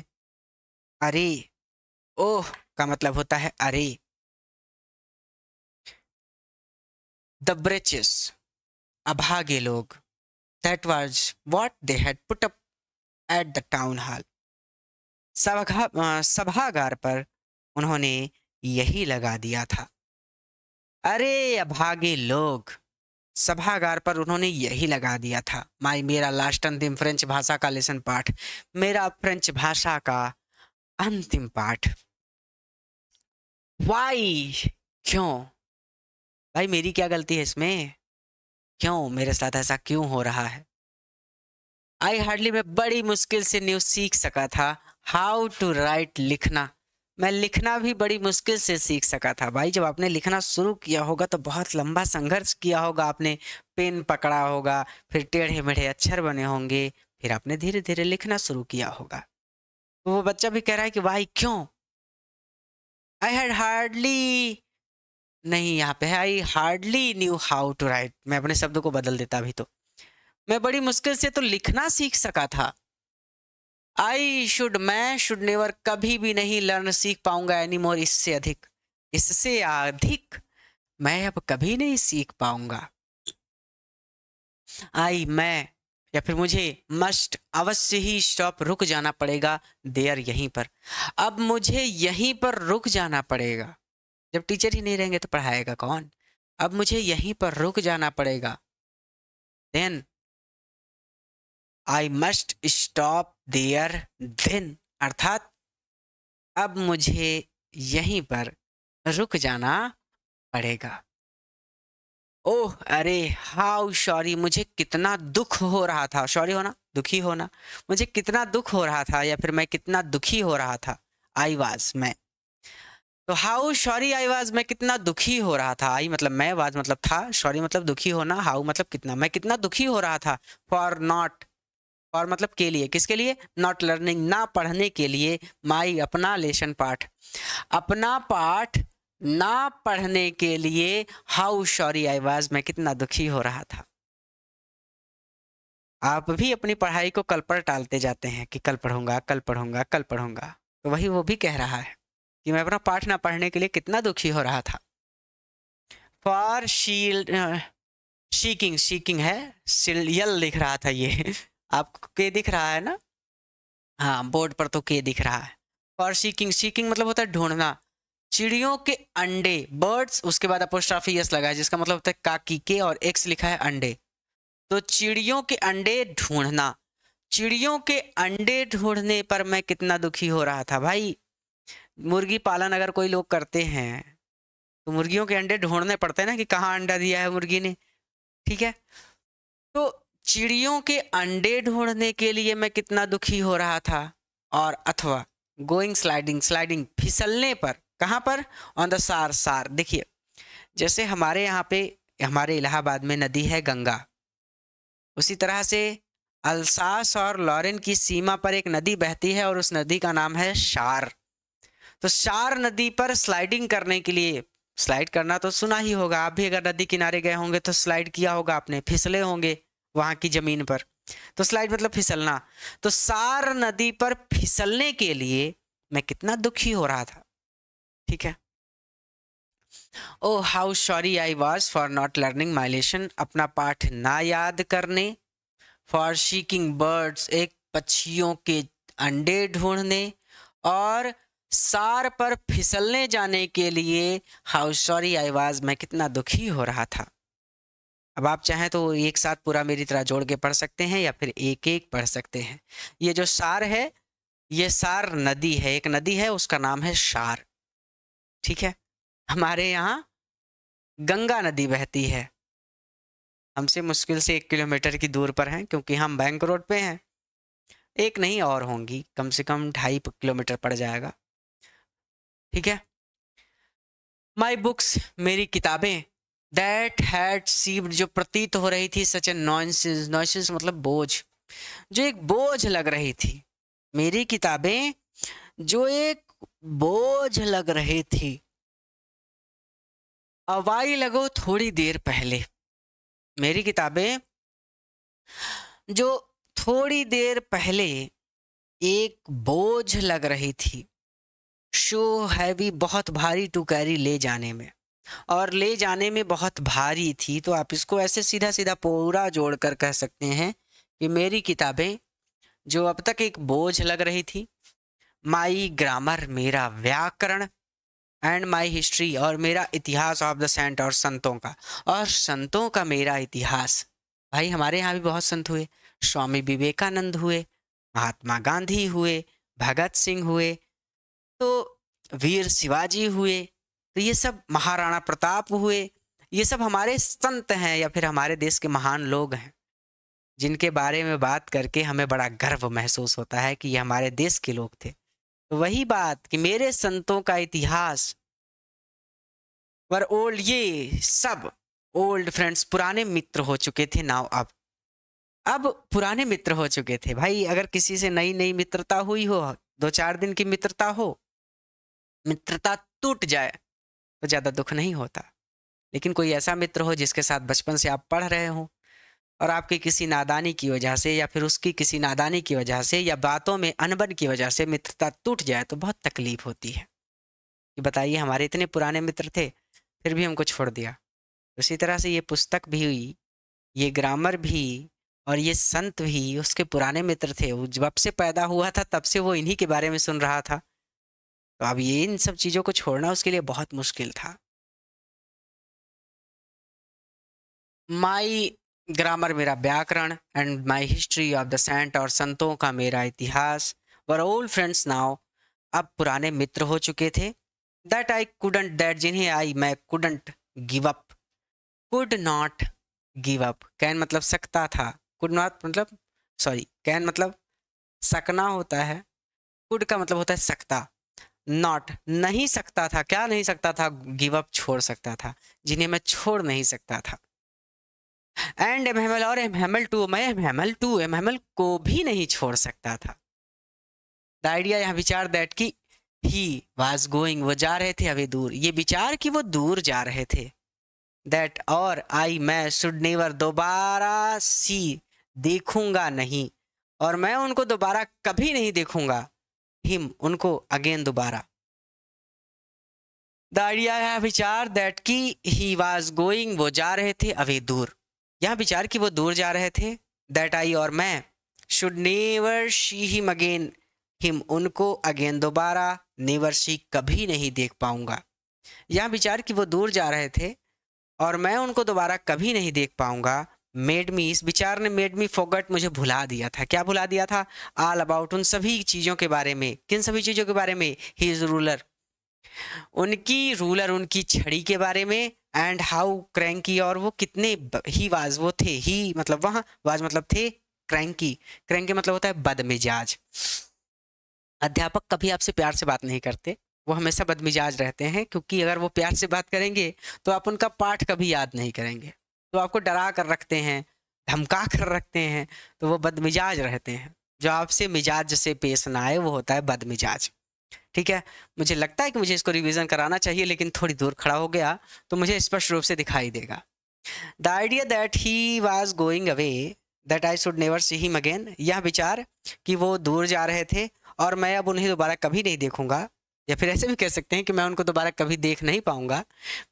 अरे ओह का मतलब होता है अरे द ब्रिचेस अभागे लोग that was what they had put up at the town hall सभागार पर उन्होंने यही लगा दिया था अरे अभागे लोग सभागार पर उन्होंने यही लगा दिया था माई मेरा लास्ट अंतिम फ्रेंच भाषा का लेसन पाठ मेरा फ्रेंच भाषा का अंतिम पाठ वाई क्यों भाई मेरी क्या गलती है इसमें क्यों मेरे साथ ऐसा क्यों हो रहा है आई हार्डली मैं बड़ी मुश्किल से न्यूज सीख सका था हाउ टू राइट लिखना मैं लिखना भी बड़ी मुश्किल से सीख सका था भाई जब आपने लिखना शुरू किया होगा तो बहुत लंबा संघर्ष किया होगा आपने पेन पकड़ा होगा फिर टेढ़े मेढ़े अक्षर बने होंगे फिर आपने धीरे धीरे लिखना शुरू किया होगा तो वो बच्चा भी कह रहा है कि भाई क्यों आई हैड हार्डली नहीं यहाँ पे है I hardly knew how to write मैं अपने शब्द को बदल देता अभी तो मैं बड़ी मुश्किल से तो लिखना सीख सका था आई शुड मैं शुड नेवर कभी भी नहीं लर्न सीख पाऊंगा एनी मोर इससे अधिक इससे अधिक मैं अब कभी नहीं सीख पाऊंगा आई मैं या फिर मुझे मस्ट अवश्य ही स्टॉप रुक जाना पड़ेगा देयर यहीं पर अब मुझे यहीं पर रुक जाना पड़ेगा जब टीचर ही नहीं रहेंगे तो पढ़ाएगा कौन अब मुझे यहीं पर रुक जाना पड़ेगा then I must stop there दिन अर्थात अब मुझे यहीं पर रुक जाना पड़ेगा ओह अरे हाउ सॉरी मुझे कितना दुख हो रहा था सॉरी होना दुखी होना मुझे कितना दुख हो रहा था या फिर मैं कितना दुखी हो रहा था आई वाज मैं तो हाउ सॉरी आई वाज मैं कितना दुखी हो रहा था आई मतलब मैं वाज मतलब था सॉरी मतलब दुखी होना हाउ मतलब कितना मैं कितना दुखी हो रहा था फॉर नॉट और मतलब के लिए किसके लिए नॉट लर्निंग ना पढ़ने के लिए माई अपना लेसन पाठ अपना पाठ ना पढ़ने के लिए हाउ सॉरी आई वाज मैं कितना दुखी हो रहा था आप भी अपनी पढ़ाई को कल पर टालते जाते हैं कि कल पढ़ूंगा कल पढ़ूंगा कल पढ़ूंगा तो वही वो भी कह रहा है कि मैं अपना पाठ ना पढ़ने के लिए कितना दुखी हो रहा था फॉर शील्ड शीकिंग शीकिंग है यल लिख रहा था ये आपको के दिख रहा है ना हाँ बोर्ड पर तो के दिख रहा है और सीकिंग सीकिंग मतलब होता है ढूंढना चिड़ियों के अंडे बर्ड्स उसके बाद अपोस्ट्राफी यस लगा है जिसका मतलब होता है काकी के और एक्स लिखा है अंडे तो चिड़ियों के अंडे ढूंढना चिड़ियों के अंडे ढूंढने पर मैं कितना दुखी हो रहा था भाई मुर्गी पालन अगर कोई लोग करते हैं तो मुर्गियों के अंडे ढूंढने पड़ते हैं ना कि कहाँ अंडा दिया है मुर्गी ने ठीक है तो चिड़ियों के अंडे ढूंढने के लिए मैं कितना दुखी हो रहा था और अथवा गोइंग स्लाइडिंग स्लाइडिंग फिसलने पर कहाँ पर ऑन द सार सार देखिए जैसे हमारे यहाँ पे हमारे इलाहाबाद में नदी है गंगा उसी तरह से अलसास और लॉरेन की सीमा पर एक नदी बहती है और उस नदी का नाम है शार तो शार नदी पर स्लाइडिंग करने के लिए स्लाइड करना तो सुना ही होगा आप भी अगर नदी किनारे गए होंगे तो स्लाइड किया होगा आपने फिसले होंगे वहां की ज़मीन पर तो स्लाइड मतलब फिसलना तो सार नदी पर फिसलने के लिए मैं कितना दुखी हो रहा था ठीक है oh how sorry I was for not learning my lesson अपना पाठ ना याद करने फॉर शीकिंग बर्ड्स एक पक्षियों के अंडे ढूंढने और सार पर फिसलने जाने के लिए हाउ सॉरी आई वॉज मैं कितना दुखी हो रहा था अब आप चाहें तो एक साथ पूरा मेरी तरह जोड़ के पढ़ सकते हैं या फिर एक एक पढ़ सकते हैं ये जो सार है ये सार नदी है एक नदी है उसका नाम है शार ठीक है हमारे यहाँ गंगा नदी बहती है हमसे मुश्किल से एक किलोमीटर की दूर पर हैं क्योंकि हम बैंक रोड पे हैं एक नहीं और होंगी कम से कम ढाई किलोमीटर पड़ जाएगा ठीक है माई बुक्स मेरी किताबें दैट हैड सीव्ड जो प्रतीत हो रही थी सच ए नॉइसेंस नॉइसेंस मतलब बोझ जो एक बोझ लग रही थी मेरी किताबें जो एक बोझ लग रही थी अवाई लगो थोड़ी देर पहले मेरी किताबें जो थोड़ी देर पहले एक बोझ लग रही थी शो हैवी बहुत भारी टू कैरी ले जाने में और ले जाने में बहुत भारी थी तो आप इसको ऐसे सीधा सीधा पूरा जोड़ कर कह सकते हैं कि मेरी किताबें जो अब तक एक बोझ लग रही थी माई ग्रामर मेरा व्याकरण एंड माई हिस्ट्री और मेरा इतिहास ऑफ द सेंट और संतों का और संतों का मेरा इतिहास भाई हमारे यहाँ भी बहुत संत हुए स्वामी विवेकानंद हुए महात्मा गांधी हुए भगत सिंह हुए तो वीर शिवाजी हुए तो ये सब महाराणा प्रताप हुए ये सब हमारे संत हैं या फिर हमारे देश के महान लोग हैं जिनके बारे में बात करके हमें बड़ा गर्व महसूस होता है कि ये हमारे देश के लोग थे तो वही बात कि मेरे संतों का इतिहास पर ओल्ड ये सब ओल्ड फ्रेंड्स पुराने मित्र हो चुके थे नाव अब अब पुराने मित्र हो चुके थे भाई अगर किसी से नई नई मित्रता हुई हो दो चार दिन की मित्रता हो मित्रता टूट जाए तो ज़्यादा दुख नहीं होता लेकिन कोई ऐसा मित्र हो जिसके साथ बचपन से आप पढ़ रहे हों और आपकी किसी नादानी की वजह से या फिर उसकी किसी नादानी की वजह से या बातों में अनबन की वजह से मित्रता टूट जाए तो बहुत तकलीफ होती है कि बताइए हमारे इतने पुराने मित्र थे फिर भी हमको छोड़ दिया उसी तरह से ये पुस्तक भी हुई ये ग्रामर भी और ये संत भी उसके पुराने मित्र थे वो जब से पैदा हुआ था तब से वो इन्हीं के बारे में सुन रहा था तो अब ये इन सब चीज़ों को छोड़ना उसके लिए बहुत मुश्किल था माई ग्रामर मेरा व्याकरण and my history of the saint और संतों का मेरा इतिहास वर ओल्ड फ्रेंड्स नाउ अब पुराने मित्र हो चुके थे दैट आई कुडंट दैट जिन्हें आई मै couldn't give up could not give up can मतलब सकता था कुड नॉट मतलब सॉरी कैन मतलब सकना होता है कुड का मतलब होता है सकता नॉट नहीं सकता था क्या नहीं सकता था गिव अप छोड़ सकता था जिन्हें मैं छोड़ नहीं सकता था एंड एम हेमल और एम हेमल टू मैं M Hamel too M Hamel को भी नहीं छोड़ सकता था द आइडिया यहाँ विचार दैट कि ही वाज गोइंग वो जा रहे थे अभी दूर ये विचार कि वो दूर जा रहे थे दैट और आई मैं शुड नेवर दोबारा सी देखूंगा नहीं और मैं उनको दोबारा कभी नहीं देखूंगा हिम उनको अगेन दोबारा द आइडिया है विचार दैट की ही वॉज गोइंग वो जा रहे थे अभी दूर यहाँ विचार कि वो दूर जा रहे थे दैट आई और मैं should never see him again him उनको अगेन दोबारा नेवर सी कभी नहीं देख पाऊंगा यहाँ विचार कि वो दूर जा रहे थे और मैं उनको दोबारा कभी नहीं देख पाऊंगा मेड मी इस विचार ने मेड मी फोगट मुझे भुला दिया था क्या भुला दिया था ऑल अबाउट उन सभी चीज़ों के बारे में किन सभी चीज़ों के बारे में ही इज़ रूलर उनकी रूलर उनकी छड़ी के बारे में एंड हाउ क्रैंकी और वो कितने ही वाज वो थे ही मतलब वहां वाज मतलब थे क्रैंकी क्रैंकी मतलब होता है बदमिजाज अध्यापक कभी आपसे प्यार से बात नहीं करते वो हमेशा बदमिजाज रहते हैं क्योंकि अगर वो प्यार से बात करेंगे तो आप उनका पाठ कभी याद नहीं करेंगे तो आपको डरा कर रखते हैं धमका कर रखते हैं तो वो बदमिजाज रहते हैं जो आपसे मिजाज से पेश ना आए वो होता है बदमिजाज ठीक है मुझे लगता है कि मुझे इसको रिवीजन कराना चाहिए लेकिन थोड़ी दूर खड़ा हो गया तो मुझे स्पष्ट रूप से दिखाई देगा the idea that he was going away that I should never see him again यह विचार कि वो दूर जा रहे थे और मैं अब उन्हें दोबारा कभी नहीं देखूंगा या फिर ऐसे भी कह सकते हैं कि मैं उनको दोबारा कभी देख नहीं पाऊंगा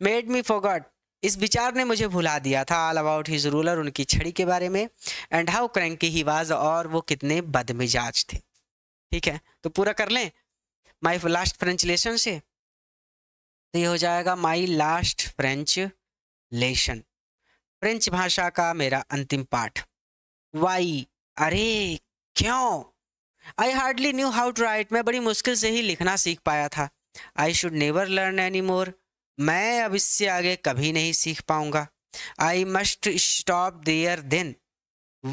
मेड मी फोगॉट इस विचार ने मुझे भुला दिया था ऑल अबाउट हिज रूलर उनकी छड़ी के बारे में एंड हाउ की ही वाज और वो कितने बदमिजाज थे ठीक है तो पूरा कर लें माई लास्ट फ्रेंच लेसन से तो ये हो जाएगा my last French lesson French भाषा का मेरा अंतिम पाठ वाई अरे क्यों I hardly knew how to write मैं बड़ी मुश्किल से ही लिखना सीख पाया था I should never learn any more मैं अब इससे आगे कभी नहीं सीख पाऊंगा आई मस्ट स्टॉप देयर दिन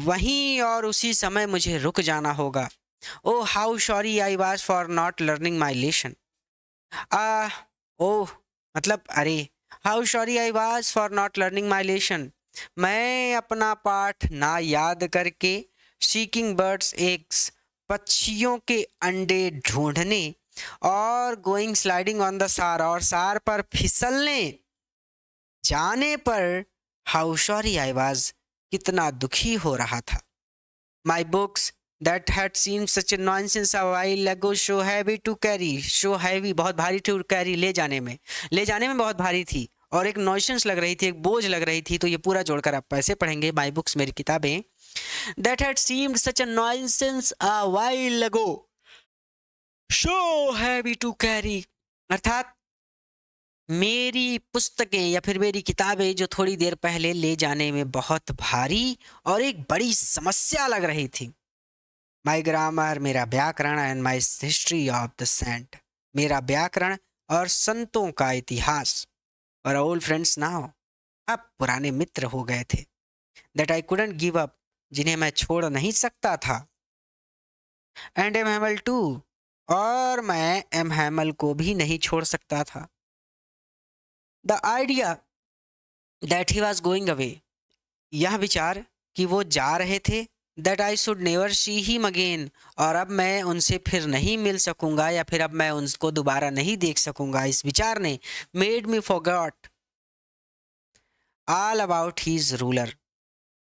वहीं और उसी समय मुझे रुक जाना होगा oh how sorry I was for not learning my lesson ओह मतलब अरे how sorry I was for not learning my lesson मैं अपना पाठ ना याद करके सीकिंग बर्ड्स एग्स पक्षियों के अंडे ढूंढने और गोइंग स्लाइडिंग ऑन द सार और सार पर फिसलने जाने पर हाउ सॉरी आई वाज कितना दुखी हो रहा था my books that had seen such nonsense a while ago so heavy to carry so heavy बहुत भारी टू कैरी ले जाने में ले जाने में बहुत भारी थी और एक नॉइसेंस लग रही थी एक बोझ लग रही थी तो ये पूरा जोड़कर आप पैसे पढ़ेंगे माई बुक्स मेरी किताबें that had seemed such a nuisance a while ago so heavy to carry अर्थात मेरी पुस्तकें या फिर मेरी किताबें जो थोड़ी देर पहले ले जाने में बहुत भारी और एक बड़ी समस्या लग रही थी माई ग्रामर मेरा व्याकरण and my history of the saint मेरा व्याकरण और संतों का इतिहास और ओल्ड फ्रेंड्स ना हो अब पुराने मित्र हो गए थे that I couldn't give up जिन्हें मैं छोड़ नहीं सकता था एंड एम हेमल टू और मैं एम हैमल को भी नहीं छोड़ सकता था the idea that he was going away यह विचार कि वो जा रहे थे that I should never see he again और अब मैं उनसे फिर नहीं मिल सकूंगा या फिर अब मैं उनको दोबारा नहीं देख सकूंगा इस विचार ने made me forgot all about his ruler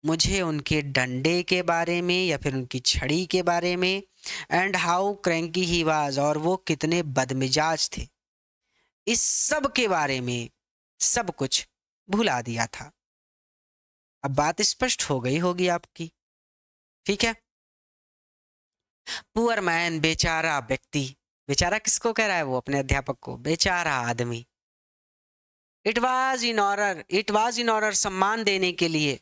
मुझे उनके डंडे के बारे में या फिर उनकी छड़ी के बारे में and how cranky he was और वो कितने बदमिजाज थे इस सब के बारे में सब कुछ भुला दिया था अब बात स्पष्ट हो गई होगी आपकी ठीक है पुअर मैन बेचारा व्यक्ति बेचारा किसको कह रहा है वो अपने अध्यापक को बेचारा आदमी it was in order it was in order सम्मान देने के लिए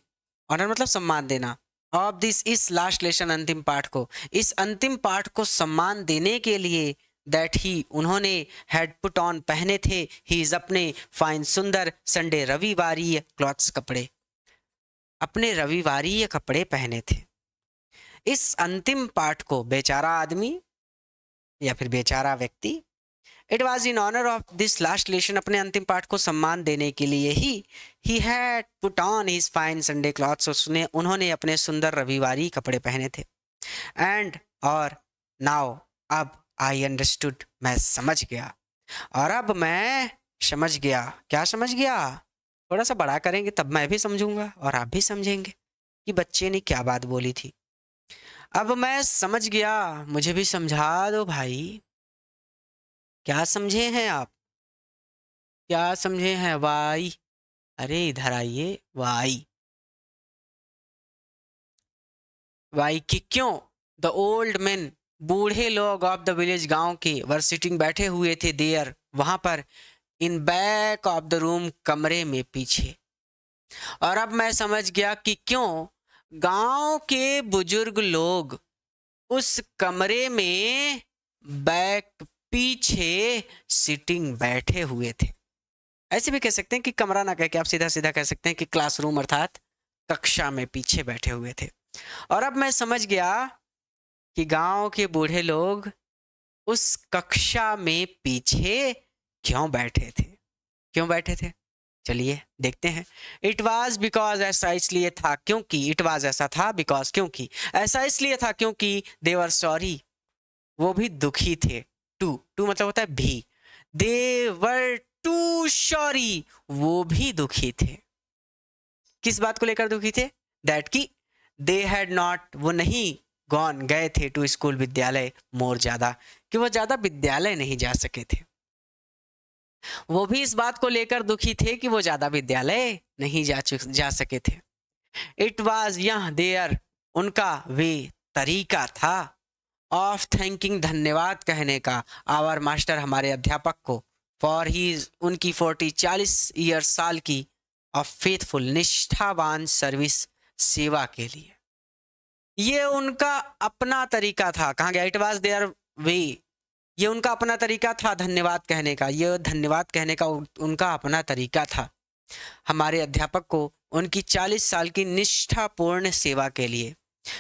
ऑनर मतलब सम्मान देना ऑफ दिस इस लास्ट लेसन अंतिम पाठ को इस अंतिम पाठ को सम्मान देने के लिए दैट ही उन्होंने हेड पुट ऑन पहने थे ही इज अपने फाइन सुंदर संडे रविवार क्लॉथ्स कपड़े अपने रविवारीय कपड़े पहने थे इस अंतिम पाठ को बेचारा आदमी या फिर बेचारा व्यक्ति it was in honour of this last lesson अपने अंतिम पाठ को सम्मान देने के लिए he he had put on his fine Sunday clothes उसने उन्होंने अपने सुंदर रविवारी कपड़े पहने थे एंड और नाउ अब आई अंडरस्टूड मैं समझ गया और अब मैं समझ गया क्या समझ गया थोड़ा सा बड़ा करेंगे तब मैं भी समझूंगा और आप भी समझेंगे कि बच्चे ने क्या बात बोली थी अब मैं समझ गया मुझे भी समझा दो भाई क्या समझे हैं आप क्या समझे हैं वाई अरे इधर आइए वाई वाई की क्यों द ओल्ड मैन बूढ़े लोग ऑफ द विलेज गांव के वर सिटिंग बैठे हुए थे देयर वहां पर in back of the room कमरे में पीछे और अब मैं समझ गया कि क्यों गांव के बुजुर्ग लोग उस कमरे में बैक पीछे सिटिंग बैठे हुए थे ऐसे भी कह सकते हैं कि कमरा ना कह के आप सीधा सीधा कह सकते हैं कि क्लासरूम अर्थात कक्षा में पीछे बैठे हुए थे और अब मैं समझ गया कि गांव के बूढ़े लोग उस कक्षा में पीछे क्यों बैठे थे क्यों बैठे थे चलिए देखते हैं इट वॉज बिकॉज ऐसा इसलिए था क्योंकि इट वॉज ऐसा था बिकॉज क्योंकि ऐसा इसलिए था क्योंकि देवर सॉरी वो भी दुखी थे टू टू मतलब होता है भी दे वर टू शॉरी वो भी दुखी थे किस बात को लेकर दुखी थे दैट की दे हैड नॉट वो नहीं गॉन गए थे टू स्कूल विद्यालय मोर ज्यादा कि वो ज्यादा विद्यालय नहीं जा सके थे वो भी इस बात को लेकर दुखी थे कि वो ज्यादा विद्यालय नहीं जा जा सके थे इट वॉज यह देयर उनका वे तरीका था ऑफ थैंकिंग धन्यवाद कहने का आवर मास्टर हमारे अध्यापक को फॉर ही उनकी फोर्टी चालीस ईयर साल की ऑफ फेथफुल निष्ठावान सर्विस सेवा के लिए ये उनका अपना तरीका था कहा गया इट वॉज देयर वे ये उनका अपना तरीका था धन्यवाद कहने का ये धन्यवाद कहने का उनका अपना तरीका था हमारे अध्यापक को उनकी चालीस साल की निष्ठापूर्ण सेवा के लिए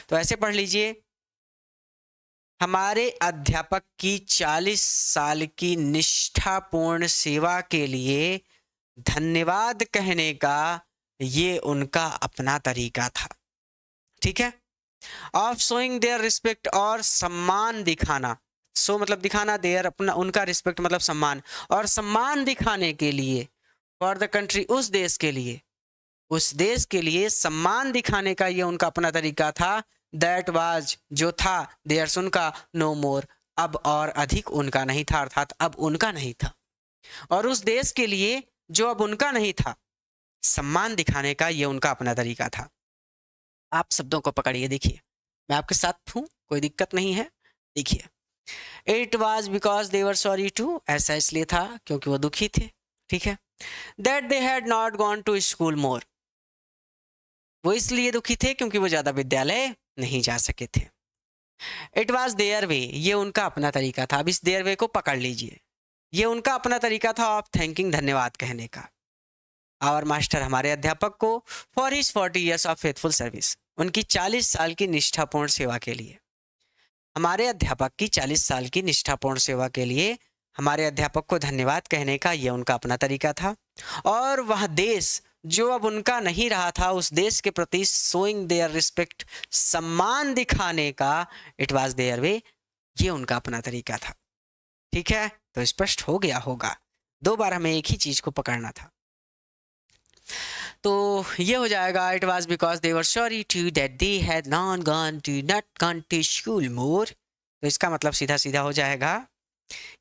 तो ऐसे पढ़ लीजिए हमारे अध्यापक की चालीस साल की निष्ठापूर्ण सेवा के लिए धन्यवाद कहने का ये उनका अपना तरीका था ठीक है ऑफ शोइंग देयर रिस्पेक्ट और सम्मान दिखाना सो so, मतलब दिखाना देयर अपना उनका रिस्पेक्ट मतलब सम्मान और सम्मान दिखाने के लिए फॉर द कंट्री उस देश के लिए उस देश के लिए सम्मान दिखाने का ये उनका अपना तरीका था दैट वाज जो था सुन का नो मोर अब और अधिक उनका नहीं था अर्थात अब उनका नहीं था और उस देश के लिए जो अब उनका नहीं था सम्मान दिखाने का ये उनका अपना तरीका था आप शब्दों को पकड़िए देखिए मैं आपके साथ हूँ कोई दिक्कत नहीं है देखिए it was because they were sorry too ऐसा इसलिए था क्योंकि वो दुखी थे ठीक है that they had not gone to school more वो इसलिए दुखी थे क्योंकि वो ज़्यादा विद्यालय नहीं जा सके थे इट वॉज देयर वे ये उनका अपना तरीका था अब इस देयर वे को पकड़ लीजिए ये उनका अपना तरीका था आप थैंकिंग धन्यवाद कहने का आवर मास्टर हमारे अध्यापक को for his forty years of faithful service उनकी चालीस साल की निष्ठापूर्ण सेवा के लिए हमारे अध्यापक की चालीस साल की निष्ठापूर्ण सेवा के लिए हमारे अध्यापक को धन्यवाद कहने का यह उनका अपना तरीका था और वह देश जो अब उनका नहीं रहा था उस देश के प्रति सोइंग देयर रिस्पेक्ट सम्मान दिखाने का इट वॉज देयर वे ये उनका अपना तरीका था ठीक है तो स्पष्ट हो गया होगा दो बार हमें एक ही चीज को पकड़ना था तो ये हो जाएगा it was because they were sorry too that they had non gone to not gone to school more तो इसका मतलब सीधा सीधा हो जाएगा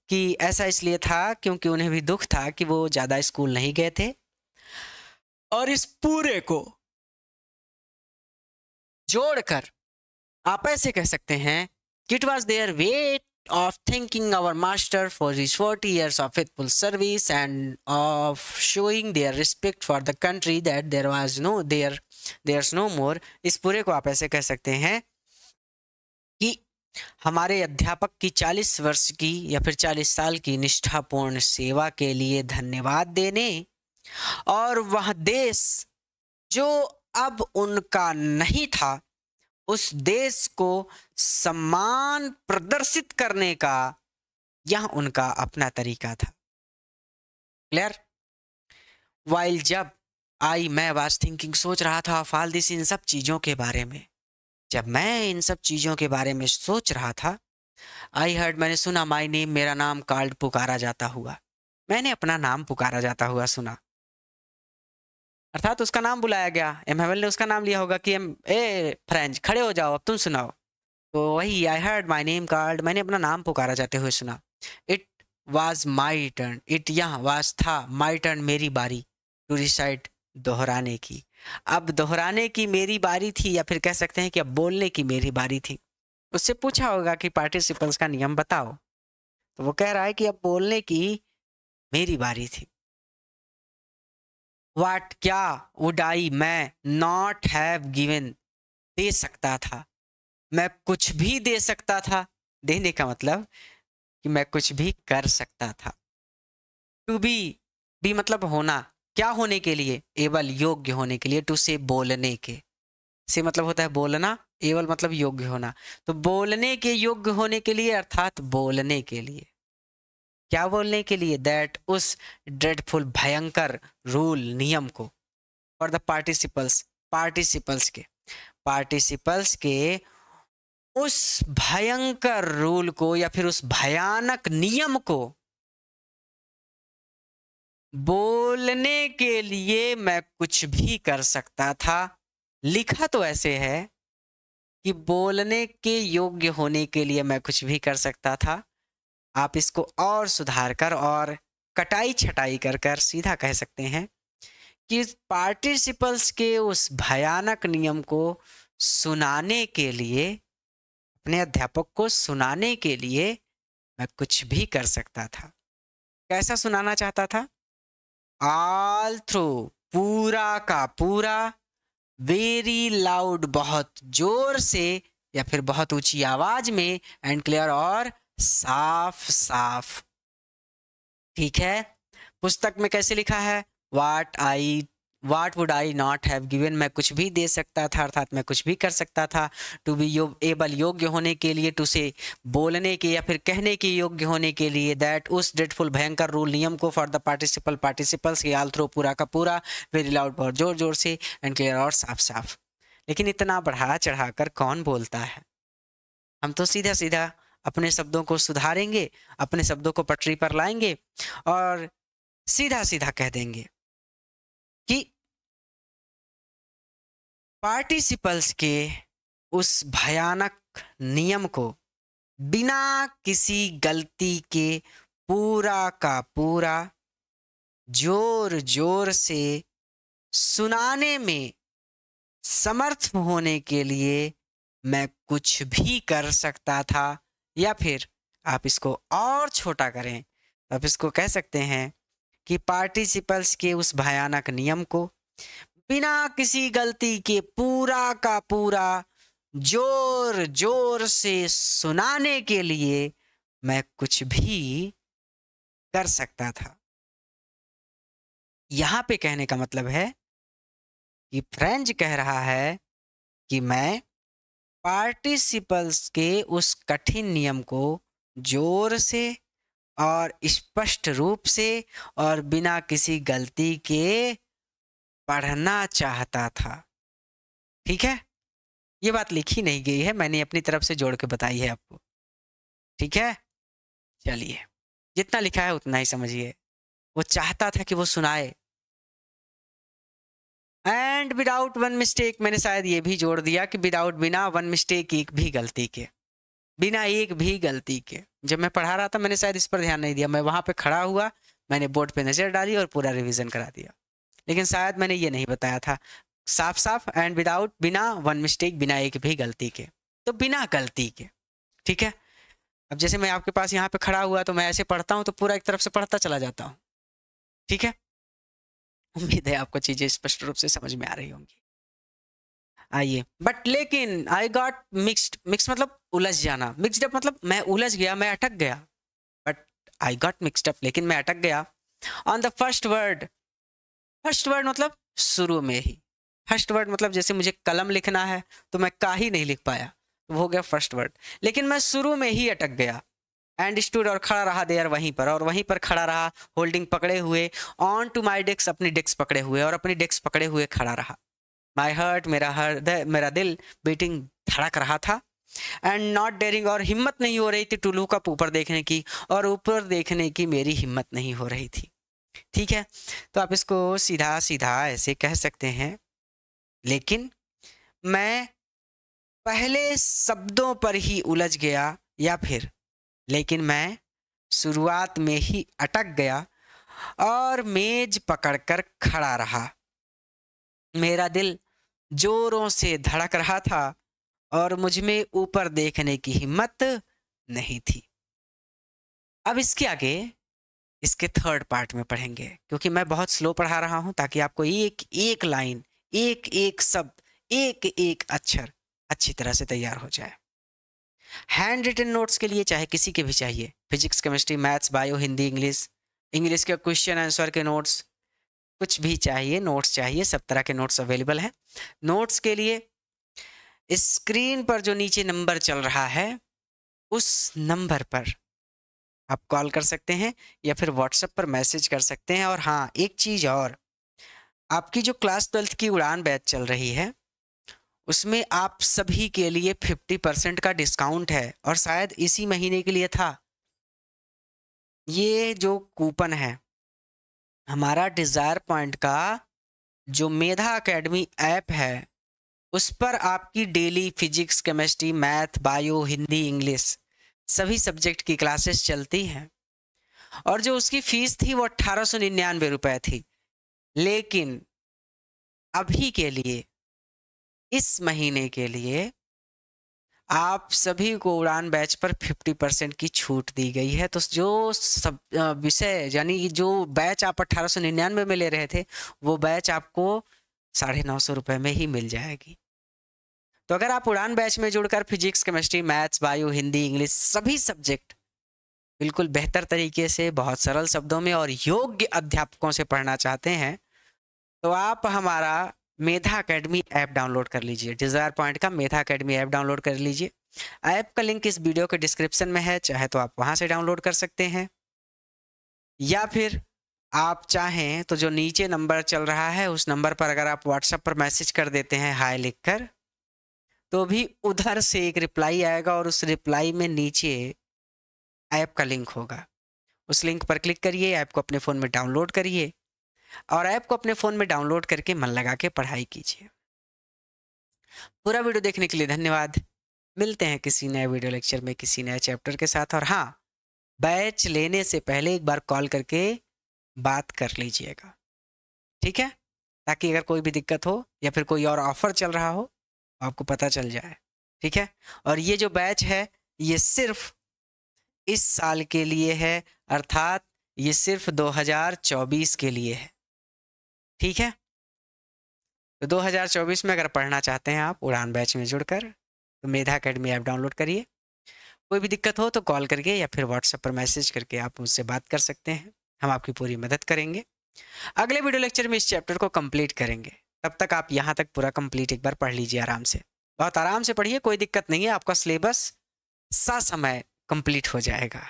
कि ऐसा इसलिए था क्योंकि उन्हें भी दुख था कि वो ज़्यादा स्कूल नहीं गए थे और इस पूरे को जोड़कर आप ऐसे कह सकते हैं कि it was their way of thanking our master for his 40 years of faithful service and of showing their respect for the country that there was no there there's no more इस पूरे को आप ऐसे कह सकते हैं कि हमारे अध्यापक की 40 वर्ष की या फिर 40 साल की निष्ठापूर्ण सेवा के लिए धन्यवाद देने और वह देश जो अब उनका नहीं था उस देश को सम्मान प्रदर्शित करने का यह उनका अपना तरीका था क्लियर वाइल जब आई मैं वाज थिंकिंग सोच रहा था फाल दिस इन सब चीज़ों के बारे में जब मैं इन सब चीज़ों के बारे में सोच रहा था आई हर्ड मैंने सुना माई नेम मेरा नाम कार्ड पुकारा जाता हुआ मैंने अपना नाम पुकारा जाता हुआ सुना अर्थात उसका नाम बुलाया गया एम हेवल ने उसका नाम लिया होगा कि एम ए फ्रेंच खड़े हो जाओ अब तुम सुनाओ तो वही I heard my name called मैंने अपना नाम पुकारा जाते हुए सुना it was my turn it यहाँ वाज था माई टर्न मेरी बारी टू रिसाइड दोहराने की अब दोहराने की मेरी बारी थी या फिर कह सकते हैं कि अब बोलने की मेरी बारी थी उससे पूछा होगा कि पार्टिसिपेंट्स का नियम बताओ तो वो कह रहा है कि अब बोलने की मेरी बारी थी वाट क्या वुड आई मैं नॉट हैव गिवन दे सकता था मैं कुछ भी दे सकता था देने का मतलब कि मैं कुछ भी कर सकता था टू बी बी मतलब होना क्या होने के लिए एबल योग्य होने के लिए टू से बोलने के से मतलब होता है बोलना एवल मतलब योग्य होना तो बोलने के योग्य होने के लिए अर्थात बोलने के लिए क्या बोलने के लिए दैट उस ड्रेडफुल भयंकर रूल नियम को और द पार्टिसिपल्स पार्टिसिपल्स के पार्टिसिपल्स के उस भयंकर रूल को या फिर उस भयानक नियम को बोलने के लिए मैं कुछ भी कर सकता था लिखा तो ऐसे है कि बोलने के योग्य होने के लिए मैं कुछ भी कर सकता था आप इसको और सुधार कर और कटाई छटाई कर कर सीधा कह सकते हैं कि पार्टिसिपल्स के उस भयानक नियम को सुनाने के लिए अपने अध्यापक को सुनाने के लिए मैं कुछ भी कर सकता था कैसा सुनाना चाहता था ऑल थ्रू पूरा का पूरा वेरी लाउड बहुत जोर से या फिर बहुत ऊंची आवाज में एंड क्लियर और साफ साफ ठीक है पुस्तक में कैसे लिखा है what I what would I not have given मैं कुछ भी दे सकता था अर्थात मैं कुछ भी कर सकता था टू बी योग एबल योग्य होने के लिए टू से बोलने के या फिर कहने के योग्य होने के लिए दैट उस डेटफुल भयंकर रूल नियम को for the participle participles all through पूरा का पूरा वेरी लाउड बहुत जोर जोर से एंड क्लियर और साफ साफ लेकिन इतना बढ़ा चढ़ा कर कौन बोलता है हम तो सीधा सीधा अपने शब्दों को सुधारेंगे अपने शब्दों को पटरी पर लाएंगे और सीधा सीधा कह देंगे कि पार्टिसिपल्स के उस भयानक नियम को बिना किसी गलती के पूरा का पूरा जोर जोर से सुनाने में समर्थ होने के लिए मैं कुछ भी कर सकता था या फिर आप इसको और छोटा करें तो आप इसको कह सकते हैं कि पार्टिसिपल्स के उस भयानक नियम को बिना किसी गलती के पूरा का पूरा जोर जोर से सुनाने के लिए मैं कुछ भी कर सकता था यहां पे कहने का मतलब है कि फ्रेंच कह रहा है कि मैं पार्टिसिपल्स के उस कठिन नियम को जोर से और स्पष्ट रूप से और बिना किसी गलती के पढ़ना चाहता था ठीक है ये बात लिखी नहीं गई है मैंने अपनी तरफ से जोड़ के बताई है आपको ठीक है चलिए जितना लिखा है उतना ही समझिए वो चाहता था कि वो सुनाए एंड विदाउट वन मिस्टेक मैंने शायद ये भी जोड़ दिया कि विदाउट बिना वन मिस्टेक एक भी गलती के बिना एक भी गलती के जब मैं पढ़ा रहा था मैंने शायद इस पर ध्यान नहीं दिया मैं वहाँ पे खड़ा हुआ मैंने बोर्ड पे नज़र डाली और पूरा रिवीजन करा दिया लेकिन शायद मैंने ये नहीं बताया था साफ साफ एंड विदाउट बिना वन मिस्टेक बिना एक भी गलती के तो बिना गलती के ठीक है अब जैसे मैं आपके पास यहाँ पे खड़ा हुआ तो मैं ऐसे पढ़ता हूँ तो पूरा एक तरफ से पढ़ता चला जाता हूँ ठीक है उम्मीद है आपको चीज़ें स्पष्ट रूप से समझ में आ रही होंगी आइए बट लेकिन आई गॉट मिक्सड मिक्स मतलब उलझ जाना मिक्सडअप मतलब मैं उलझ गया मैं अटक गया बट आई गॉट मिक्सडअप लेकिन मैं अटक गया on the first word first word मतलब शुरू में ही फर्स्ट वर्ड मतलब जैसे मुझे कलम लिखना है तो मैं का ही नहीं लिख पाया वो हो गया फर्स्ट वर्ड लेकिन मैं शुरू में ही अटक गया एंड स्टूड और खड़ा रहा देयर वहीं पर और वहीं पर खड़ा रहा होल्डिंग पकड़े हुए ऑन टू माई डेस्क अपनी डेस्क पकड़े हुए और अपनी डेस्क पकड़े हुए खड़ा रहा माई हर्ट मेरा हृदय मेरा दिल बीटिंग धड़क रहा था एंड नॉट डेरिंग और हिम्मत नहीं हो रही थी टू लुक अप ऊपर देखने की और ऊपर देखने की मेरी हिम्मत नहीं हो रही थी ठीक है तो आप इसको सीधा सीधा ऐसे कह सकते हैं लेकिन मैं पहले शब्दों पर ही उलझ गया या फिर लेकिन मैं शुरुआत में ही अटक गया और मेज पकड़कर खड़ा रहा मेरा दिल जोरों से धड़क रहा था और मुझ में ऊपर देखने की हिम्मत नहीं थी अब इसके आगे इसके थर्ड पार्ट में पढ़ेंगे क्योंकि मैं बहुत स्लो पढ़ा रहा हूं ताकि आपको एक एक लाइन एक एक शब्द एक एक अक्षर अच्छी तरह से तैयार हो जाए हैंड रिटन नोट्स के लिए चाहे किसी के भी चाहिए physics chemistry maths bio Hindi English English के क्वेश्चन आंसर के नोट्स कुछ भी चाहिए नोट्स चाहिए सब तरह के नोट्स अवेलेबल हैं नोट्स के लिए स्क्रीन पर जो नीचे नंबर चल रहा है उस नंबर पर आप कॉल कर सकते हैं या फिर व्हाट्सएप पर मैसेज कर सकते हैं और हाँ एक चीज़ और आपकी जो क्लास ट्वेल्थ की उड़ान बैच चल रही है उसमें आप सभी के लिए फिफ्टी परसेंट का डिस्काउंट है और शायद इसी महीने के लिए था ये जो कूपन है हमारा डिज़ायर पॉइंट का जो मेधा एकेडमी ऐप है उस पर आपकी daily physics chemistry math bio Hindi English सभी सब्जेक्ट की क्लासेस चलती हैं और जो उसकी फीस थी वो अट्ठारह सौ निन्यानवे रुपये थी लेकिन अभी के लिए इस महीने के लिए आप सभी को उड़ान बैच पर 50 परसेंट की छूट दी गई है तो जो सब विषय यानी जो बैच आप अट्ठारह निन्यानवे में ले रहे थे वो बैच आपको साढ़े नौ सौ रुपये में ही मिल जाएगी तो अगर आप उड़ान बैच में जुड़कर physics chemistry maths bio Hindi English सभी सब्जेक्ट बिल्कुल बेहतर तरीके से बहुत सरल शब्दों में और योग्य अध्यापकों से पढ़ना चाहते हैं तो आप हमारा मेधा अकेडमी ऐप डाउनलोड कर लीजिए डिज़ायर पॉइंट का मेधा अकेडमी ऐप डाउनलोड कर लीजिए ऐप का लिंक इस वीडियो के डिस्क्रिप्शन में है चाहे तो आप वहाँ से डाउनलोड कर सकते हैं या फिर आप चाहें तो जो नीचे नंबर चल रहा है उस नंबर पर अगर आप व्हाट्सएप पर मैसेज कर देते हैं हाय लिखकर तो भी उधर से एक रिप्लाई आएगा और उस रिप्लाई में नीचे ऐप का लिंक होगा उस लिंक पर क्लिक करिए ऐप को अपने फ़ोन में डाउनलोड करिए और ऐप को अपने फ़ोन में डाउनलोड करके मन लगा के पढ़ाई कीजिए पूरा वीडियो देखने के लिए धन्यवाद मिलते हैं किसी नए वीडियो लेक्चर में किसी नए चैप्टर के साथ और हाँ बैच लेने से पहले एक बार कॉल करके बात कर लीजिएगा ठीक है ताकि अगर कोई भी दिक्कत हो या फिर कोई और ऑफर चल रहा हो आपको पता चल जाए ठीक है और ये जो बैच है ये सिर्फ इस साल के लिए है अर्थात ये सिर्फ 2024 के लिए है ठीक है तो 2024 में अगर पढ़ना चाहते हैं आप उड़ान बैच में जुड़कर तो मेधा अकेडमी ऐप डाउनलोड करिए कोई भी दिक्कत हो तो कॉल करके या फिर व्हाट्सएप पर मैसेज करके आप मुझसे बात कर सकते हैं हम आपकी पूरी मदद करेंगे अगले वीडियो लेक्चर में इस चैप्टर को कंप्लीट करेंगे तब तक आप यहाँ तक पूरा कंप्लीट एक बार पढ़ लीजिए आराम से बहुत आराम से पढ़िए कोई दिक्कत नहीं है आपका सिलेबस सा समय कंप्लीट हो जाएगा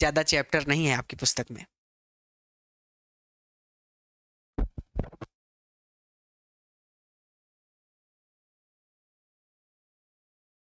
ज़्यादा चैप्टर नहीं है आपकी पुस्तक में